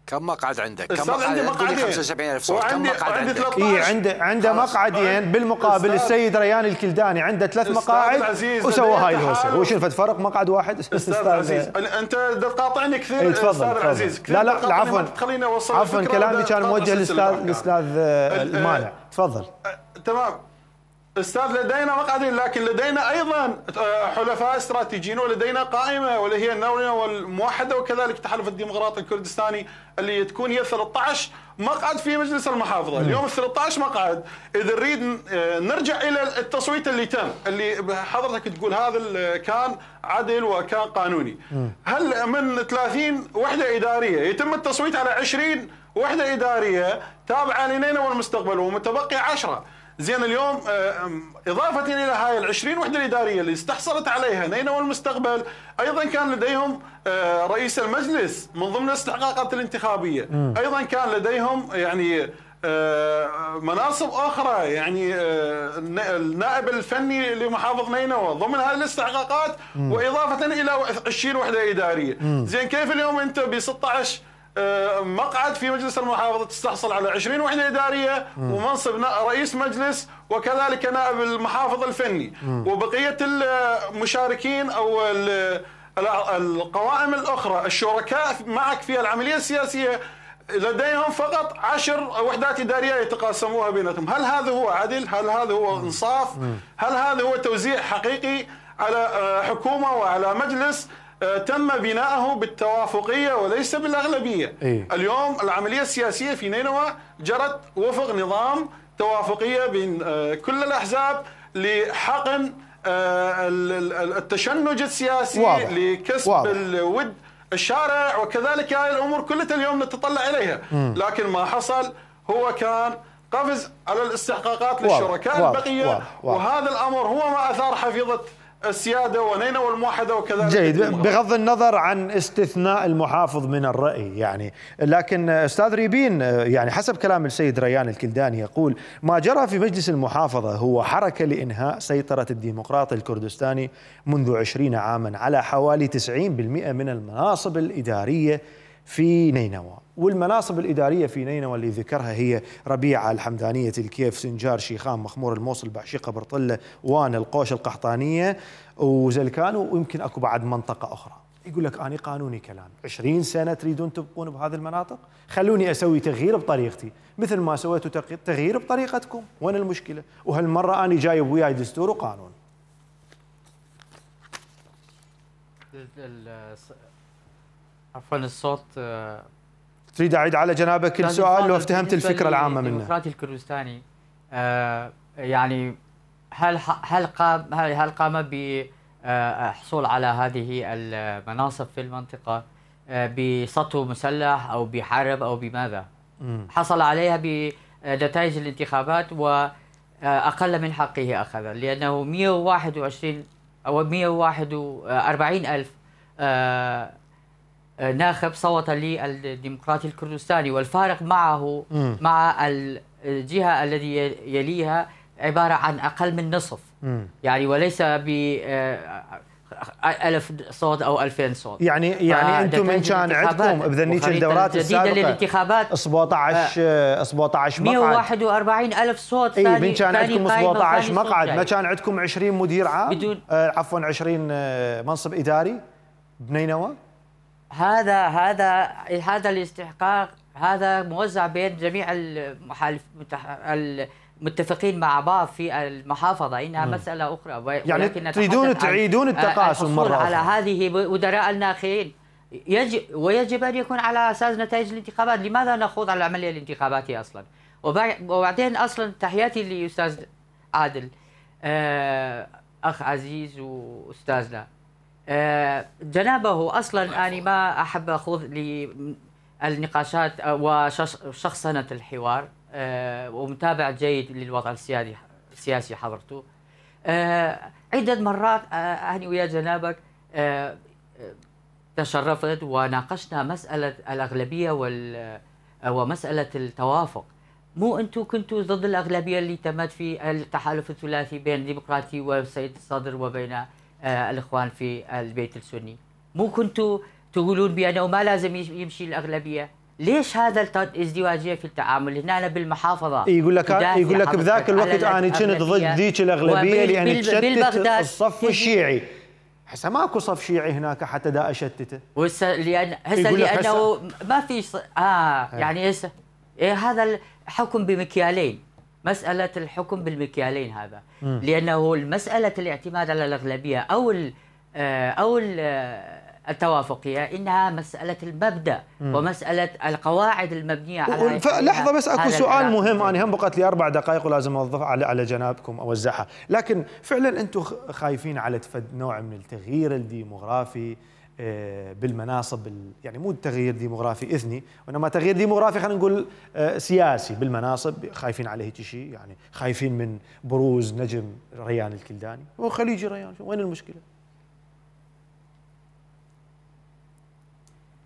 كم مقعد عندك؟ كم مقعد عندي آه، مقعدين 75000 صوت كم مقعد عندك؟ اي عنده عنده مقعدين بالمقابل السيد ريان الكلداني عنده ثلاث مقاعد وسوى هاي الهوسه وش الفرق فرق مقعد واحد استاذ عزيز انت تقاطعني كثير إيه، تفضل استاذ عزيز لا لا عفوا خليني اوصل عفوا كلامي كان موجه للاستاذ الاستاذ آه، المانع آه، تفضل تمام استاذ لدينا مقعدين لكن لدينا ايضا آه، حلفاء استراتيجيين ولدينا قائمه واللي هي النورية والموحده وكذلك التحالف الديمقراطي الكردستاني اللي تكون هي 13 مقعد في مجلس المحافظه، اليوم ال 13 مقعد اذا نريد آه، نرجع الى التصويت اللي تم اللي حضرتك تقول هذا كان عدل وكان قانوني. هل من 30 وحده اداريه يتم التصويت على 20 وحده اداريه تابعه لنينوى والمستقبل ومتبقي 10 زين اليوم آه، اضافه الى هاي ال 20 وحده الاداريه اللي استحصلت عليها نينوى المستقبل ايضا كان لديهم آه، رئيس المجلس من ضمن الاستحقاقات الانتخابيه ايضا كان لديهم يعني آه، مناصب اخرى يعني النائب الفني لمحافظ نينوى ضمن هذه الاستحقاقات واضافه الى 20 وحده اداريه زين كيف اليوم انت ب 16 مقعد في مجلس المحافظه تستحصل على 20 وحده اداريه ومنصب رئيس مجلس وكذلك نائب المحافظ الفني وبقيه المشاركين او القوائم الاخرى الشركاء معك في العمليه السياسيه لديهم فقط عشر وحدات إدارية يتقاسموها بينهم هل هذا هو عدل؟ هل هذا هو إنصاف؟ هل هذا هو توزيع حقيقي على آه، حكومة وعلى مجلس؟ آه، تم بناءه بالتوافقيه وليس بالاغلبيه إيه؟ اليوم العمليه السياسيه في نينوى جرت وفق نظام توافقيه بين آه، كل الاحزاب لحقن آه، التشنج السياسي واضح. لكسب واضح. الود الشارع وكذلك هذه الامور كلها اليوم نتطلع اليها م. لكن ما حصل هو كان قفز على الاستحقاقات للشركاء البقيه واضح. واضح. وهذا الامر هو ما اثار حفيظه السياده ونينوى الموحده وكذلك جيد بغض النظر عن استثناء المحافظ من الراي يعني لكن استاذ ريبين يعني حسب كلام السيد ريان الكلداني يقول ما جرى في مجلس المحافظه هو حركه لانهاء سيطره الديمقراط الكردستاني منذ عشرين عاما على حوالي 90% من المناصب الاداريه في نينوى والمناصب الإدارية في نينوى اللي ذكرها هي ربيعة الحمدانية الكيف سنجار شيخان مخمور الموصل بعشيقة برطلة وان القوش القحطانية وزلكان ويمكن أكو بعد منطقة أخرى يقول لك أنا قانوني كلام 20 سنة تريدون تبقون بهذه المناطق خلوني أسوي تغيير بطريقتي مثل ما سويتوا تغيير بطريقتكم وين المشكلة وهالمرة أنا جايب وياي دستور وقانون عفوا الصوت آه، تريد اعيد على جنابك كل سؤال لو افتهمت الفكره العامه منه الديمقراطي الكردستاني آه، يعني هل هل قام هل, آه، قام بحصول على هذه المناصب في المنطقه بسطو مسلح او بحرب او بماذا؟ حصل عليها بنتائج الانتخابات واقل من حقه اخذ لانه 121 او 141 الف آه، ناخب صوت للديمقراطي الكردستاني والفارق معه م. مع الجهة الذي يليها عبارة عن أقل من نصف م. يعني وليس ب آه، ألف صوت أو ألفين صوت يعني يعني أنتم من كان عندكم بذنيك الدورات السابقة للانتخابات 17 17 آه. مقعد 141 ألف صوت اي من كان عندكم 17 مقعد ما كان عندكم 20 مدير عام بدون عفوا 20 منصب إداري بنينوى هذا هذا هذا الاستحقاق هذا موزع بين جميع المحالف المتفقين مع بعض في المحافظه انها مساله اخرى يعني تريدون تعيدون التقاسم مره على أخرى. هذه مدراء الناخبين يجب ويجب ان يكون على اساس نتائج الانتخابات، لماذا نخوض على العمليه الانتخاباتيه اصلا؟ وبعدين اصلا تحياتي لاستاذ عادل آه، اخ عزيز واستاذنا آه، جنابه اصلا انا ما احب اخوض للنقاشات وشخصنه الحوار آه، ومتابع جيد للوضع السياسي السياسي حضرته آه، عدة مرات اني ويا جنابك تشرفت وناقشنا مسألة الأغلبية وال ومسألة التوافق مو أنتم كنتوا ضد الأغلبية اللي تمت في التحالف الثلاثي بين الديمقراطي والسيد الصدر وبين آه، الاخوان في البيت السني مو كنتوا تقولون بانه ما لازم يمشي الاغلبيه ليش هذا الازدواجيه في التعامل هنا أنا بالمحافظه يقول لك آه، يقول لك بذاك الوقت انا كنت ضد ذيك الاغلبيه لان تشتت الصف الشيعي هسه ماكو صف شيعي هناك حتى دا اشتته وهسه لان هسه لانه ما في ص... اه إيه. يعني هسه إيه هذا الحكم بمكيالين مسألة الحكم بالمكيالين هذا م. لأنه مسألة الاعتماد على الأغلبية أو الـ آه، أو الـ آه، التوافقية إنها مسألة المبدأ م. ومسألة القواعد المبنية على لحظة بس أكو سؤال مهم أنا هم بقت لي أربع دقائق ولازم أوظف على على جنابكم أوزعها لكن فعلا أنتم خايفين على تفد نوع من التغيير الديموغرافي آه، بالمناصب يعني مو تغيير ديموغرافي اثني وانما تغيير ديموغرافي خلينا نقول آه، سياسي بالمناصب خايفين عليه شيء يعني خايفين من بروز نجم ريان الكلداني هو خليجي ريان وين المشكله؟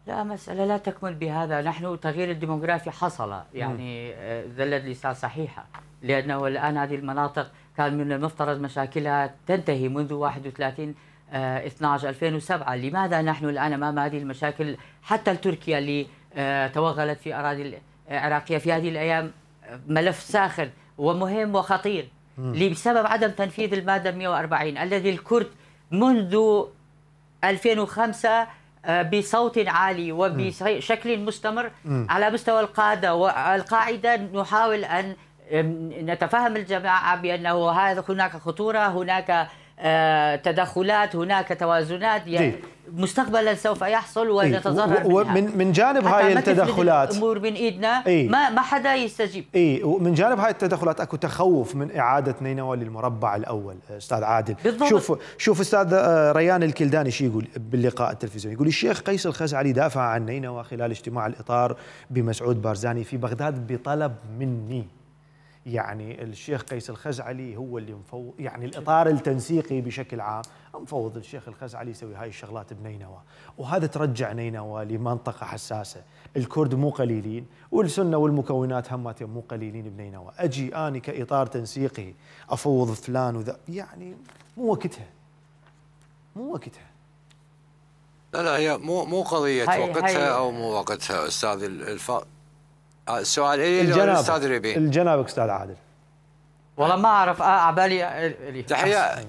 لا مسألة لا تكمل بهذا نحن تغيير الديموغرافي حصل يعني آه، ذلت لسان صحيحة لأنه الآن هذه المناطق كان من المفترض مشاكلها تنتهي منذ 31 12 آه، 2007 لماذا نحن الآن أمام هذه المشاكل حتى التركيا اللي آه، توغلت في أراضي العراقية آه، في هذه الأيام ملف ساخن ومهم وخطير بسبب عدم تنفيذ المادة 140 الذي الكرد منذ 2005 بصوت عالي وبشكل مستمر على مستوى القادة والقاعدة نحاول أن نتفهم الجماعة بأنه هناك خطورة هناك آه، تدخلات هناك توازنات يعني مستقبلا سوف يحصل ونتضرر إيه؟ من من جانب هاي التدخلات الامور من ايدنا إيه؟ ما ما حدا يستجيب اي ومن جانب هاي التدخلات اكو تخوف من اعاده نينوى للمربع الاول آه، استاذ عادل بالضبط. شوف شوف استاذ آه، ريان الكلداني شو يقول باللقاء التلفزيوني يقول الشيخ قيس الخزعلي دافع عن نينوى خلال اجتماع الاطار بمسعود بارزاني في بغداد بطلب مني يعني الشيخ قيس الخزعلي هو اللي مفوض يعني الاطار التنسيقي بشكل عام مفوض الشيخ الخزعلي يسوي هاي الشغلات بنينوى وهذا ترجع نينوى لمنطقه حساسه الكرد مو قليلين والسنه والمكونات همات مو قليلين بنينوى اجي اني كاطار تنسيقي افوض فلان وذا يعني مو وقتها مو وقتها لا لا هي مو مو قضيه هاي وقتها هاي او مو وقتها استاذ الفاضل السؤال الي الجناب استاذ ربيع الجناب استاذ عادل والله ما اعرف آه، على بالي آه، تحيات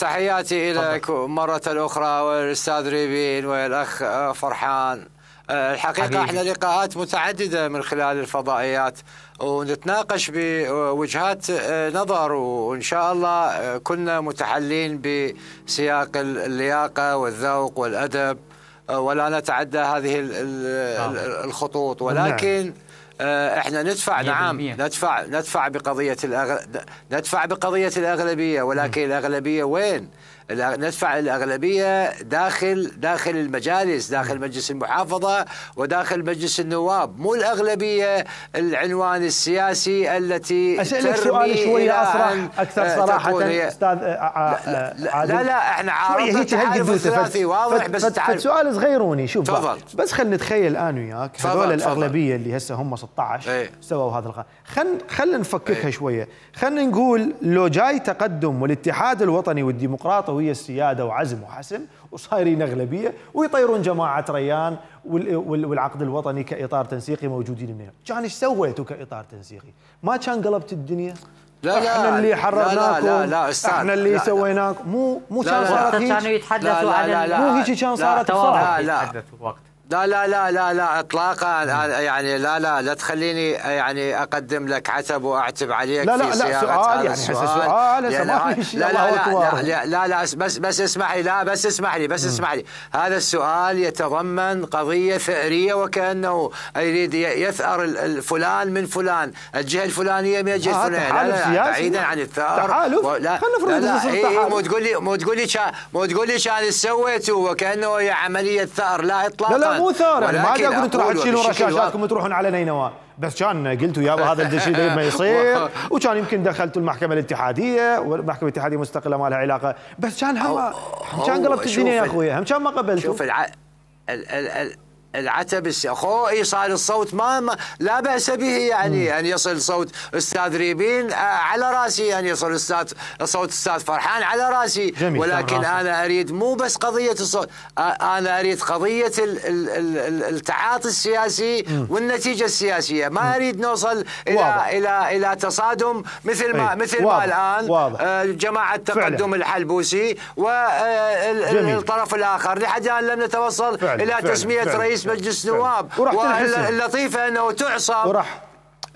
تحياتي لك مرة أخرى والأستاذ ريبين والأخ آه، فرحان الحقيقة حبيبي. احنا لقاءات متعددة من خلال الفضائيات ونتناقش بوجهات نظر وإن شاء الله كنا متحلين بسياق اللياقة والذوق والأدب آه، ولا نتعدى هذه نعم. الخطوط نعم. ولكن آه، احنا ندفع نعم ندفع ندفع بقضيه الأغل... ندفع بقضيه الاغلبيه ولكن الاغلبيه وين؟ ندفع الاغلبيه داخل داخل المجالس داخل مجلس المحافظه وداخل مجلس النواب مو الاغلبيه العنوان السياسي التي اسالك سؤال شويه اصرح اكثر صراحه استاذ آه، آه، لا, آه، لا لا احنا عارضه تعارف ثلاثي واضح بس تعرف سؤال صغيروني شوف تفضل بس خلينا نتخيل الآن وياك هذول الاغلبيه اللي هسه هم 16 ايه سووا هذا الخ... خلينا خلينا نفككها ايه شويه خلينا نقول لو جاي تقدم والاتحاد الوطني والديمقراطي وهي السياده وعزم وحسم وصايرين اغلبيه ويطيرون جماعه ريان والعقد الوطني كاطار تنسيقي موجودين منها، كان ايش سويتوا كاطار تنسيقي؟ ما كان قلبت الدنيا؟ لا لا احنا اللي حررناكم لا لا لا استاذ احنا اللي سويناكم مو مو كان صارت هيك كانوا يتحدثوا عن مو هيك كان صارت لا لا لا, لا, لا, لا, لا, لا, لا, لا, لا لا لا لا لا لا اطلاقا يعني لا لا لا تخليني يعني اقدم لك عتب واعتب عليك لا لا في لا سؤال يعني آه، لا سؤال لا لا لا لا, لا لا لا بس بس اسمح لي لا بس اسمح لي بس اسمح لي هذا السؤال يتضمن قضيه ثأريه وكانه يريد يثأر فلان من فلان الجهه الفلانيه من الجهه آه، الفلانيه لا لا, لا بعيدا عن الثأر لا لا إيه، مو تقول لي مو تقول لي مو تقول لي كان سويته وكانه هي يعني عمليه ثأر لا اطلاقا مو ثار يعني ما قاعد اقول انتم راح تشيلون رشاشاتكم وتروحون على نينوى بس كان قلتوا يابا هذا الشيء ما يصير وكان يمكن دخلتوا المحكمه الاتحاديه والمحكمه الاتحاديه مستقله ما لها علاقه بس كان هم كان قلبت الدنيا يا اخويا هم كان ما قبلتوا شوف الع... ال... ال... ال... العتبس اخو ايصال الصوت ما, ما لا باس به يعني مم. ان يصل صوت استاذ ريبين على راسي ان يصل استاذ صوت استاذ فرحان على راسي جميل ولكن انا اريد مو بس قضيه الصوت انا اريد قضيه ال ال ال التعاطي السياسي مم. والنتيجه السياسيه ما مم. اريد نوصل الى واضح. الى الى تصادم مثل ما أي. مثل واضح. ما الان واضح. جماعه تقدم فعلا. الحلبوسي والطرف الاخر لحد الان لم نتوصل فعلا. الى فعلا. تسميه فعلا. رئيس مجلس نواب اللطيفه انه تعصب ورح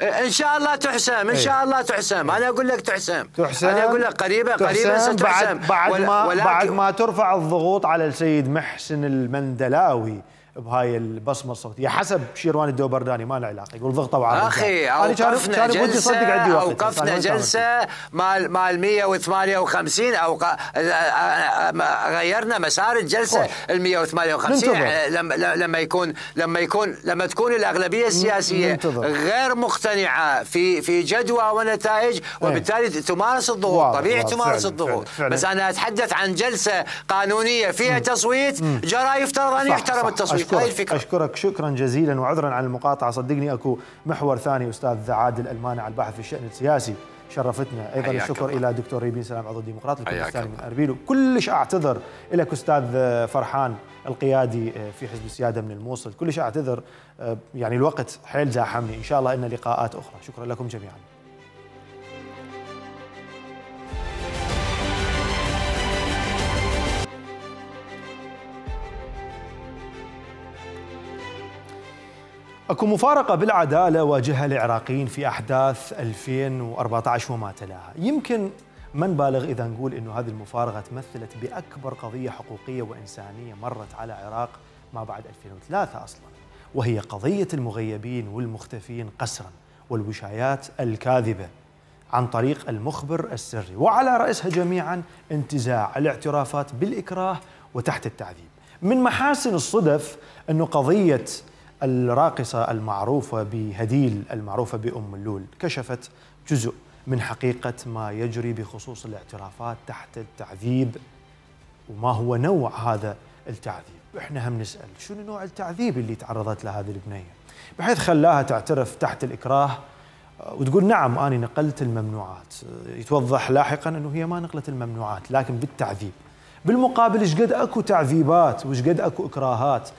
ان شاء الله تحسم ان إيه. شاء الله تحسم انا اقول لك تحسم تحسم انا اقول لك قريبا قريبا ستحسم بعد بعد ما بعد ما ترفع الضغوط على السيد محسن المندلاوي بهاي البصمه الصوتيه حسب شيروان الدوبرداني ما له علاقه يقول ضغطه وعرض اخي اوقفنا كان جلسه عندي وقت اوقفنا جلسه مال مال 158 او غيرنا مسار الجلسه ال 158 لما لما يكون لما يكون لما تكون الاغلبيه السياسيه منتظر. غير مقتنعه في في جدوى ونتائج إيه. وبالتالي تمارس الضغوط طبيعي تمارس الضغوط بس انا اتحدث عن جلسه قانونيه فيها تصويت جرى يفترض ان يحترم التصويت أشكرك. هاي الفكرة أشكرك شكرا جزيلا وعذرا عن المقاطعة صدقني أكو محور ثاني أستاذ عادل المانع الباحث في الشأن السياسي شرفتنا ايضا الشكر الله. الى دكتور ريبين سلام عضو الديمقراط الكردستاني من اربيل وكلش اعتذر لك استاذ فرحان القيادي آه، في حزب السياده من الموصل كلش اعتذر آه، يعني الوقت حيل زاحمني ان شاء الله ان لقاءات اخرى شكرا لكم جميعا اكو مفارقة بالعدالة واجهها العراقيين في احداث 2014 وما تلاها، يمكن ما نبالغ اذا نقول انه هذه المفارقة تمثلت باكبر قضية حقوقية وانسانية مرت على العراق ما بعد 2003 اصلا، وهي قضية المغيبين والمختفين قسرا والوشايات الكاذبة عن طريق المخبر السري، وعلى راسها جميعا انتزاع الاعترافات بالاكراه وتحت التعذيب. من محاسن الصدف انه قضيه الراقصة المعروفة بهديل المعروفة بأم اللول كشفت جزء من حقيقة ما يجري بخصوص الاعترافات تحت التعذيب وما هو نوع هذا التعذيب احنا هم نسأل شنو نوع التعذيب اللي تعرضت له هذه البنية بحيث خلاها تعترف تحت الإكراه وتقول نعم أنا نقلت الممنوعات يتوضح لاحقا أنه هي ما نقلت الممنوعات لكن بالتعذيب بالمقابل قد اكو تعذيبات قد اكو اكراهات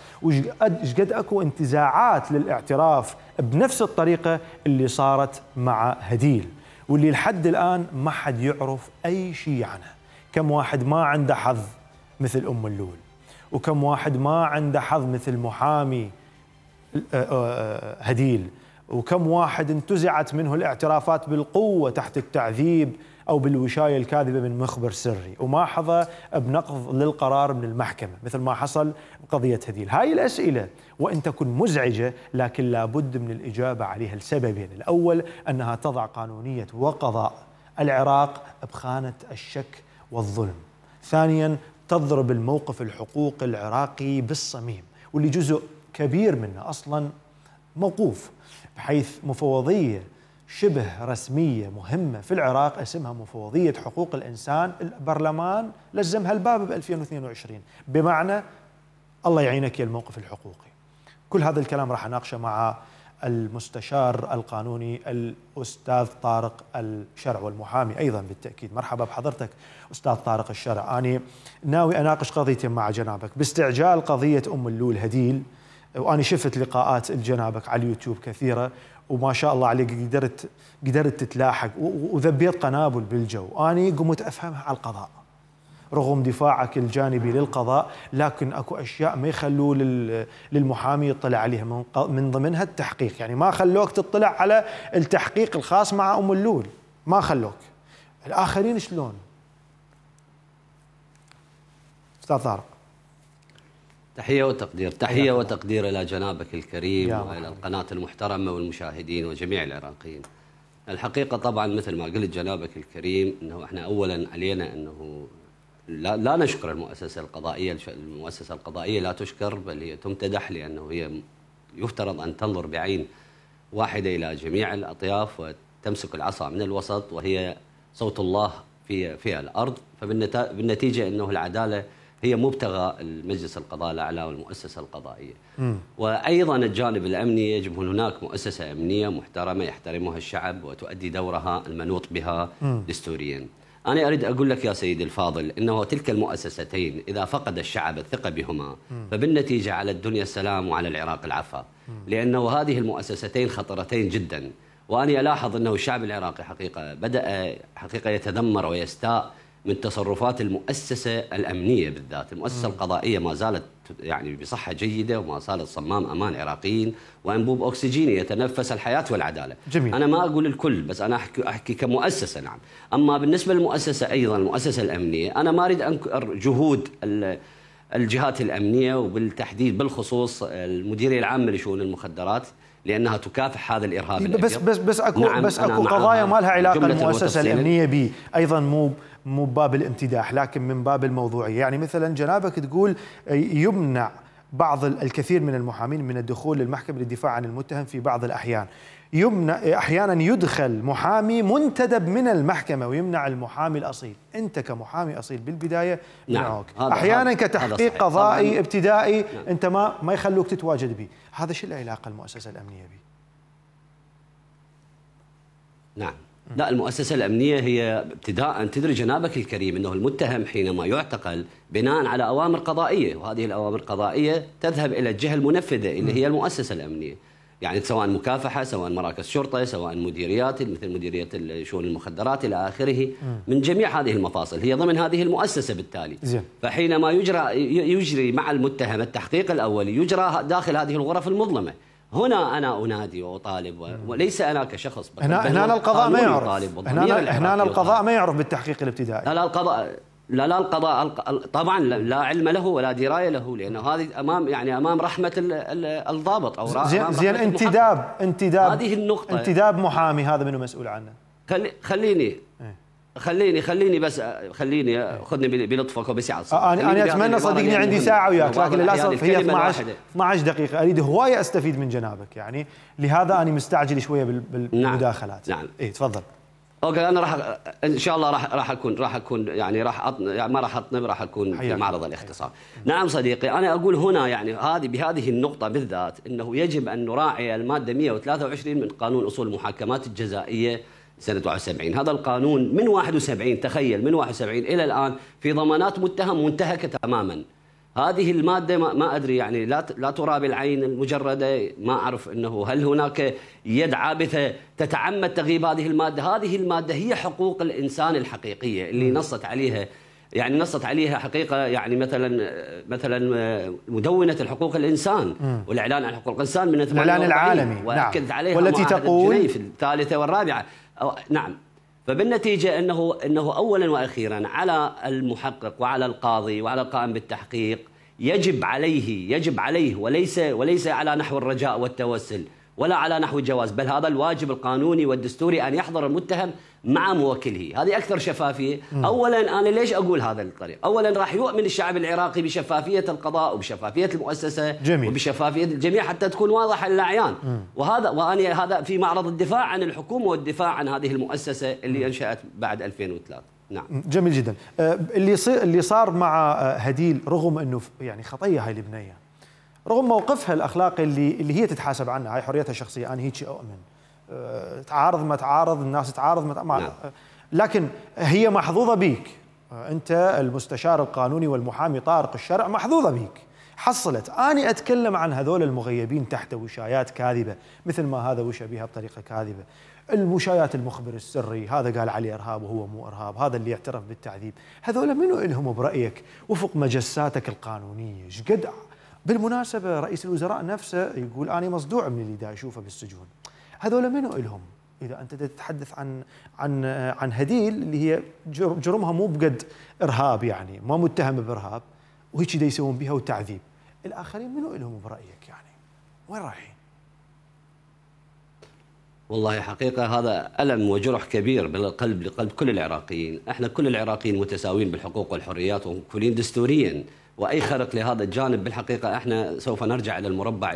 قد اكو انتزاعات للاعتراف بنفس الطريقه اللي صارت مع هديل واللي لحد الان ما حد يعرف اي شيء عنها كم واحد ما عنده حظ مثل ام اللول وكم واحد ما عنده حظ مثل محامي آه، آه، آه، هديل وكم واحد انتزعت منه الاعترافات بالقوه تحت التعذيب أو بالوشاية الكاذبة من مخبر سري وما حظى بنقض للقرار من المحكمة مثل ما حصل بقضية هديل هاي الأسئلة وإن تكن مزعجة لكن لابد من الإجابة عليها لسببين الأول أنها تضع قانونية وقضاء العراق بخانة الشك والظلم ثانيا تضرب الموقف الحقوقي العراقي بالصميم واللي جزء كبير منه أصلا موقوف بحيث مفوضية شبه رسمية مهمة في العراق اسمها مفوضية حقوق الإنسان البرلمان لزمها الباب ب 2022 بمعنى الله يعينك يا الموقف الحقوقي كل هذا الكلام راح أناقشه مع المستشار القانوني الأستاذ طارق الشرع والمحامي أيضا بالتأكيد مرحبا بحضرتك أستاذ طارق الشرع أنا ناوي أناقش قضيتي مع جنابك باستعجال قضية أم اللول هديل وأنا شفت لقاءات الجنابك على اليوتيوب كثيرة وما شاء الله عليك قدرت قدرت تتلاحق وذبيت قنابل بالجو أنا قمت أفهمها على القضاء رغم دفاعك الجانبي للقضاء لكن اكو اشياء ما يخلوا للمحامي يطلع عليها من, من ضمنها التحقيق يعني ما خلوك تطلع على التحقيق الخاص مع ام اللول ما خلوك الاخرين شلون استاذ طارق تحية وتقدير تحية وتقدير إلى جنابك الكريم وإلى القناة المحترمة والمشاهدين وجميع العراقيين الحقيقة طبعا مثل ما قلت جنابك الكريم أنه إحنا أولا علينا أنه لا, لا نشكر المؤسسة القضائية المؤسسة القضائية لا تشكر بل هي تمتدح لأنه هي يفترض أن تنظر بعين واحدة إلى جميع الأطياف وتمسك العصا من الوسط وهي صوت الله في في الأرض فبالنتيجة أنه العدالة هي مبتغى المجلس القضاء الاعلى والمؤسسه القضائيه. م. وايضا الجانب الامني يجب ان هناك مؤسسه امنيه محترمه يحترمها الشعب وتؤدي دورها المنوط بها م. أنا أريد أقول لك يا سيدي الفاضل أنه تلك المؤسستين إذا فقد الشعب الثقة بهما فبالنتيجة على الدنيا السلام وعلى العراق العفا لأنه هذه المؤسستين خطرتين جدا واني ألاحظ أنه الشعب العراقي حقيقة بدأ حقيقة يتذمر ويستاء من تصرفات المؤسسة الأمنية بالذات المؤسسة القضائية ما زالت يعني بصحة جيدة وما زالت صمام أمان عراقيين وأنبوب أكسجيني يتنفس الحياة والعدالة جميل. أنا ما أقول الكل بس أنا أحكي, أحكي كمؤسسة نعم أما بالنسبة للمؤسسة أيضا المؤسسة الأمنية أنا ما أريد أنكر جهود الجهات الأمنية وبالتحديد بالخصوص المديرية العامة لشؤون المخدرات لانها تكافح هذا الارهاب بس الأبيض. بس بس اكو نعم بس نعم، اكو نعم، قضايا نعم. ما لها علاقه المؤسسه الامنيه بي ايضا مو مو باب الامتداح لكن من باب الموضوعية يعني مثلا جنابك تقول يمنع بعض الكثير من المحامين من الدخول للمحكمة للدفاع عن المتهم في بعض الأحيان يمنع أحيانا يدخل محامي منتدب من المحكمة ويمنع المحامي الأصيل أنت كمحامي أصيل بالبداية نعم نعم. أحيانا كتحقيق قضائي ابتدائي نعم. أنت ما, ما يخلوك تتواجد به هذا شو العلاقة المؤسسة الأمنية به نعم لا المؤسسة الأمنية هي ابتداء تدري جنابك الكريم أنه المتهم حينما يعتقل بناء على أوامر قضائية وهذه الأوامر القضائية تذهب إلى الجهة المنفذة اللي هي المؤسسة الأمنية يعني سواء مكافحة سواء مراكز شرطة سواء مديريات مثل مديرية شؤون المخدرات إلى آخره من جميع هذه المفاصل هي ضمن هذه المؤسسة بالتالي فحينما يجرى يجري مع المتهم التحقيق الأولي يجرى داخل هذه الغرف المظلمة هنا انا انادي واطالب وليس انا كشخص هنا هنا القضاء ما يعرف هنا هنا القضاء ما يعرف بالتحقيق الابتدائي لا لا القضاء لا لا القضاء طبعا لا علم له ولا درايه له لانه هذه امام يعني امام رحمه الضابط او زين زين انتداب انتداب هذه النقطه انتداب محامي هذا منو مسؤول عنه خليني خليني خليني بس خليني خذني بلطفك وبسعه آه، آه، انا انا اتمنى صدقني عندي ساعه وياك لكن للاسف يعني هي 12 12 دقيقه اريد هوايه استفيد من جنابك يعني لهذا انا مستعجل شويه نعم. بالمداخلات نعم, نعم. اي تفضل اوكي انا راح ان شاء الله راح راح اكون راح اكون يعني راح أطن... يعني ما راح اطنب راح اكون في معرض الاختصار. نعم صديقي انا اقول هنا يعني هذه بهذه النقطه بالذات انه يجب ان نراعي الماده 123 من قانون اصول المحاكمات الجزائيه سنة 71 هذا القانون من 71 تخيل من 71 إلى الآن في ضمانات متهم منتهكة تماما هذه المادة ما أدري يعني لا لا ترى بالعين المجردة ما أعرف أنه هل هناك يد عابثة تتعمد تغيب هذه المادة هذه المادة هي حقوق الإنسان الحقيقية اللي نصت عليها يعني نصت عليها حقيقه يعني مثلا مثلا مدونه الحقوق الانسان والاعلان عن حقوق الانسان من الاعلان العالمي نعم والتي تقول في الثالثه والرابعه أو نعم فبالنتيجة أنه, أنه أولا وأخيرا على المحقق وعلى القاضي وعلى القائم بالتحقيق يجب عليه يجب عليه وليس وليس على نحو الرجاء والتوسل ولا على نحو الجواز بل هذا الواجب القانوني والدستوري أن يحضر المتهم مع موكله هذه أكثر شفافية أولا أنا ليش أقول هذا الطريق أولا راح يؤمن الشعب العراقي بشفافية القضاء وبشفافية المؤسسة جميل. وبشفافية الجميع حتى تكون واضحة للأعيان وهذا وأنا هذا في معرض الدفاع عن الحكومة والدفاع عن هذه المؤسسة اللي أنشأت بعد 2003 نعم جميل جدا آه، اللي اللي صار مع آه، هديل رغم انه يعني خطيه هاي البنيه رغم موقفها الاخلاقي اللي اللي هي تتحاسب عنه هاي حريتها الشخصيه انا هيك اؤمن أه، تعارض ما تعارض الناس تعارض ما, تعارض. نعم. أه، لكن هي محظوظه بيك أه، انت المستشار القانوني والمحامي طارق الشرع محظوظه بيك حصلت أنا أتكلم عن هذول المغيبين تحت وشايات كاذبة مثل ما هذا وشى بها بطريقة كاذبة الوشايات المخبر السري هذا قال عليه إرهاب وهو مو إرهاب هذا اللي يعترف بالتعذيب هذول منو إلهم برأيك وفق مجساتك القانونية قد بالمناسبة رئيس الوزراء نفسه يقول أنا مصدوع من اللي دا أشوفه بالسجون هذول منو إلهم؟ إذا أنت تتحدث عن عن عن هديل اللي هي جرمها مو بقد إرهاب يعني ما متهم بإرهاب وهيك دا يسوون بها وتعذيب الآخرين منو إلهم برأيك يعني؟ وين رايحين؟ والله حقيقة هذا ألم وجرح كبير بالقلب لقلب كل العراقيين احنا كل العراقيين متساويين بالحقوق والحريات ومكفولين دستوريا واي خرق لهذا الجانب بالحقيقه احنا سوف نرجع الى المربع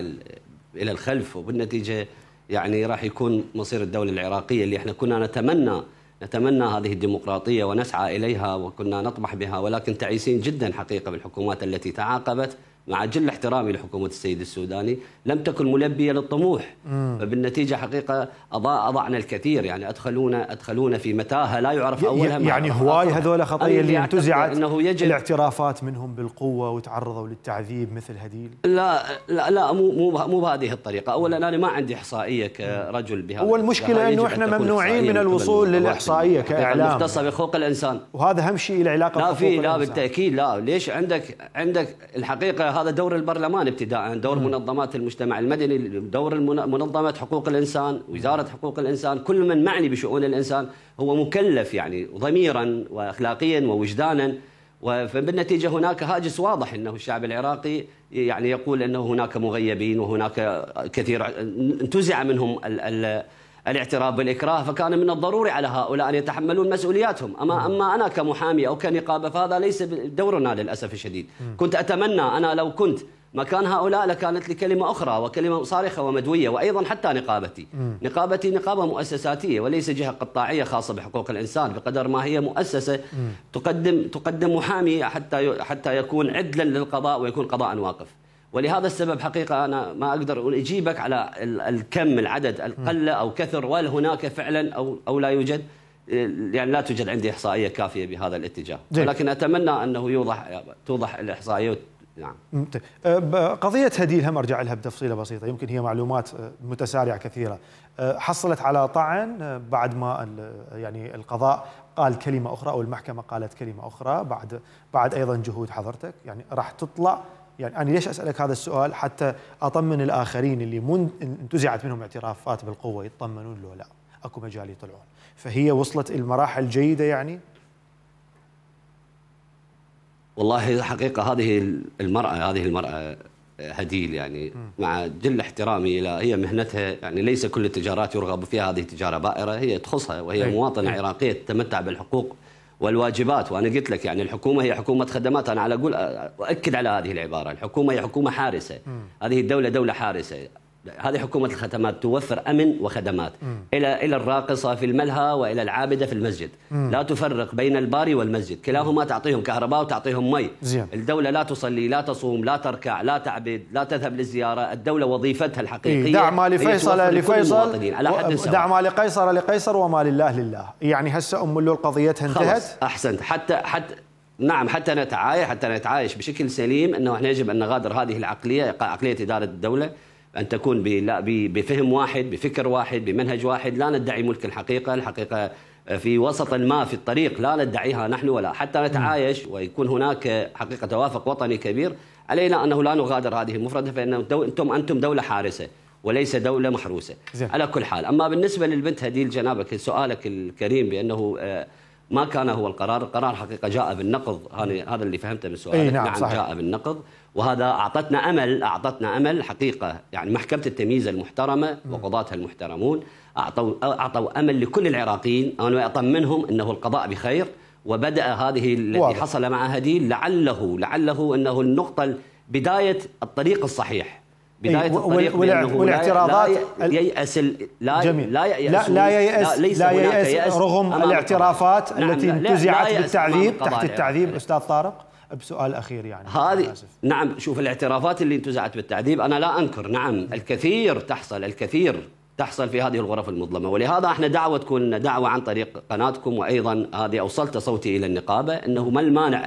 الى الخلف وبالنتيجه يعني راح يكون مصير الدوله العراقيه اللي احنا كنا نتمنى نتمنى هذه الديمقراطيه ونسعى اليها وكنا نطمح بها ولكن تعيسين جدا حقيقه بالحكومات التي تعاقبت مع جل احترامي لحكومة السيد السوداني لم تكن ملبية للطموح فبالنتيجة حقيقة أضاء أضعنا الكثير يعني أدخلونا أدخلونا في متاهة لا يعرف أولها يعني هواي هذول خطية اللي انتزعت أنه يجب الاعترافات منهم بالقوة وتعرضوا للتعذيب مثل هديل لا لا لا مو مو مو بهذه الطريقة أولا أنا ما عندي إحصائية كرجل بهذا والمشكلة أنه إحنا ممنوعين من الوصول للإحصائية كإعلام مختصة بحقوق الإنسان وهذا أهم شيء له علاقة لا في لا بالتأكيد لا ليش عندك عندك الحقيقة هذا دور البرلمان ابتداء دور منظمات المجتمع المدني دور منظمه حقوق الانسان وزاره حقوق الانسان كل من معني بشؤون الانسان هو مكلف يعني ضميرا واخلاقيا ووجدانا فبالنتيجه هناك هاجس واضح انه الشعب العراقي يعني يقول انه هناك مغيبين وهناك كثير انتزع منهم ال الاعتراف بالإكراه فكان من الضروري على هؤلاء أن يتحملون مسؤولياتهم أما, أما أنا كمحامي أو كنقابة فهذا ليس دورنا للأسف الشديد كنت أتمنى أنا لو كنت مكان هؤلاء لكانت لي كلمة أخرى وكلمة صارخة ومدوية وأيضا حتى نقابتي نقابتي نقابة مؤسساتية وليس جهة قطاعية خاصة بحقوق الإنسان بقدر ما هي مؤسسة تقدم تقدم محامي حتى حتى يكون عدلا للقضاء ويكون قضاء واقف ولهذا السبب حقيقة أنا ما أقدر أجيبك على الكم العدد القلة أو كثر وهل هناك فعلا أو, أو لا يوجد يعني لا توجد عندي إحصائية كافية بهذا الاتجاه ولكن أتمنى أنه يوضح توضح الإحصائية نعم أه، قضية هديل هم أرجع لها بتفصيلة بسيطة يمكن هي معلومات متسارعة كثيرة أه، حصلت على طعن أه، بعد ما يعني القضاء قال كلمة أخرى أو المحكمة قالت كلمة أخرى بعد بعد أيضا جهود حضرتك يعني راح تطلع يعني انا ليش اسالك هذا السؤال حتى اطمن الاخرين اللي من انتزعت منهم اعترافات بالقوه يطمنون له لا اكو مجال يطلعون فهي وصلت المراحل جيده يعني والله الحقيقه هذه المراه هذه المراه هديل يعني م. مع جل احترامي الى هي مهنتها يعني ليس كل التجارات يرغب فيها هذه التجاره بائره هي تخصها وهي أي. مواطنه أي. عراقيه تتمتع بالحقوق والواجبات وانا قلت لك يعني الحكومه هي حكومه خدمات انا على اقول اؤكد على هذه العباره الحكومه هي حكومه حارسه هذه الدوله دوله حارسه هذه حكومة الختمات توفر أمن وخدمات م. إلى إلى الراقصة في الملهى وإلى العابدة في المسجد م. لا تفرق بين الباري والمسجد كلاهما تعطيهم كهرباء وتعطيهم مي زيان. الدولة لا تصلي لا تصوم لا تركع لا تعبد لا تذهب للزيارة الدولة وظيفتها الحقيقية إيه، دعم لفيصل لفيصل على حد سواء دعم لقيصر لقيصر وما لله لله يعني هسه أم له قضيتها انتهت أحسنت حتى حتى نعم حتى نتعايش حتى نتعايش بشكل سليم انه احنا يجب ان نغادر هذه العقليه عقليه اداره الدوله أن تكون بفهم واحد بفكر واحد بمنهج واحد لا ندعي ملك الحقيقة الحقيقة في وسط ما في الطريق لا ندعيها نحن ولا حتى نتعايش ويكون هناك حقيقة توافق وطني كبير علينا أنه لا نغادر هذه المفردة فإن أنتم أنتم دولة حارسة وليس دولة محروسة على كل حال أما بالنسبة للبنت هديل جنابك سؤالك الكريم بأنه آه، ما كان هو القرار القرار حقيقة جاء بالنقض هذا اللي فهمته من سؤالك إيه، نعم, نعم صحيح. جاء بالنقض وهذا أعطتنا أمل أعطتنا أمل حقيقة يعني محكمة التمييز المحترمة وقضاتها المحترمون أعطوا, أعطوا أمل لكل العراقيين أنا أطمنهم أنه القضاء بخير وبدأ هذه الذي حصل مع هديل لعله لعله أنه النقطة بداية الطريق الصحيح إيه، بدايه الطريق والاعتراضات لا ييأس لا جميل. لا يأس لا لا ليس لا يأس رغم الاعترافات نعم، التي انتزعت بالتعذيب تحت يعني. التعذيب استاذ طارق بسؤال اخير يعني هذه نعم شوف الاعترافات اللي انتزعت بالتعذيب انا لا انكر نعم الكثير تحصل الكثير تحصل في هذه الغرف المظلمه ولهذا احنا دعوه تكون دعوه عن طريق قناتكم وايضا هذه اوصلت صوتي الى النقابه انه ما المانع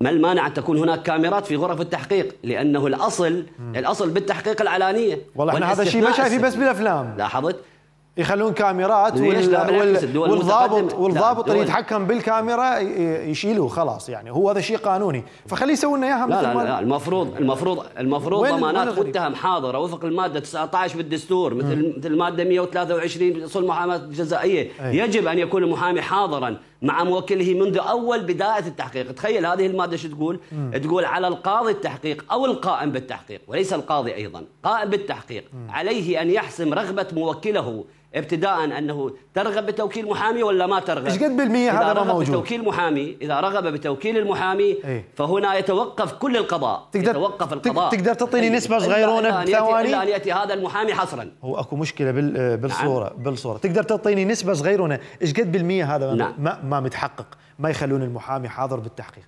ما المانع ان تكون هناك كاميرات في غرف التحقيق لانه الاصل الاصل بالتحقيق العلانيه والله احنا هذا الشيء ما شايفين بس بالافلام لاحظت يخلون كاميرات والضابط والضابط اللي يتحكم بالكاميرا يشيله خلاص يعني هو هذا شيء قانوني فخليه يسوي لنا اياها لا, لا, لا, لا المفروض المفروض المفروض ضمانات متهم حاضره وفق الماده 19 بالدستور مثل مثل الماده 123 اصول المحاماه الجزائيه يجب ان يكون المحامي حاضرا مع موكله منذ اول بدايه التحقيق تخيل هذه الماده شو تقول م. تقول على القاضي التحقيق او القائم بالتحقيق وليس القاضي ايضا قائم بالتحقيق م. عليه ان يحسم رغبه موكله ابتداء انه ترغب بتوكيل محامي ولا ما ترغب؟ ايش قد بالمية هذا ما موجود؟ اذا رغب بتوكيل محامي، اذا رغب بتوكيل المحامي ايه؟ فهنا يتوقف كل القضاء تقدر يتوقف القضاء تقدر تعطيني أيه نسبة صغيرونة ثواني؟ الا ان ياتي هذا المحامي حصرا هو اكو مشكلة بال بالصورة نعم. بالصورة، تقدر تعطيني نسبة صغيرونة، ايش قد بالمية هذا نعم. ما, ما متحقق؟ ما يخلون المحامي حاضر بالتحقيق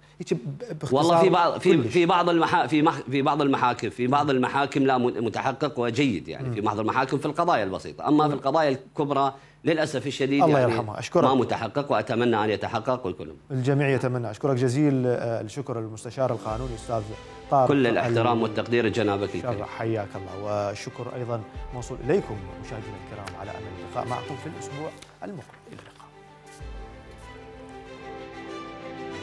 والله في بعض في في بعض المحا في مح في بعض المحاكم في بعض المحاكم لا متحقق وجيد يعني في بعض المحاكم في القضايا البسيطه اما في القضايا الكبرى للاسف الشديد الله يعني يرحمه اشكرك ما متحقق واتمنى ان يتحقق الكل الجميع يتمنى اشكرك جزيل آه، الشكر للمستشار القانوني استاذ طارق كل الاحترام والتقدير لجنابك الكريم حياك الله والشكر ايضا موصول اليكم مشاهدينا الكرام على امل اللقاء معكم في الاسبوع المقبل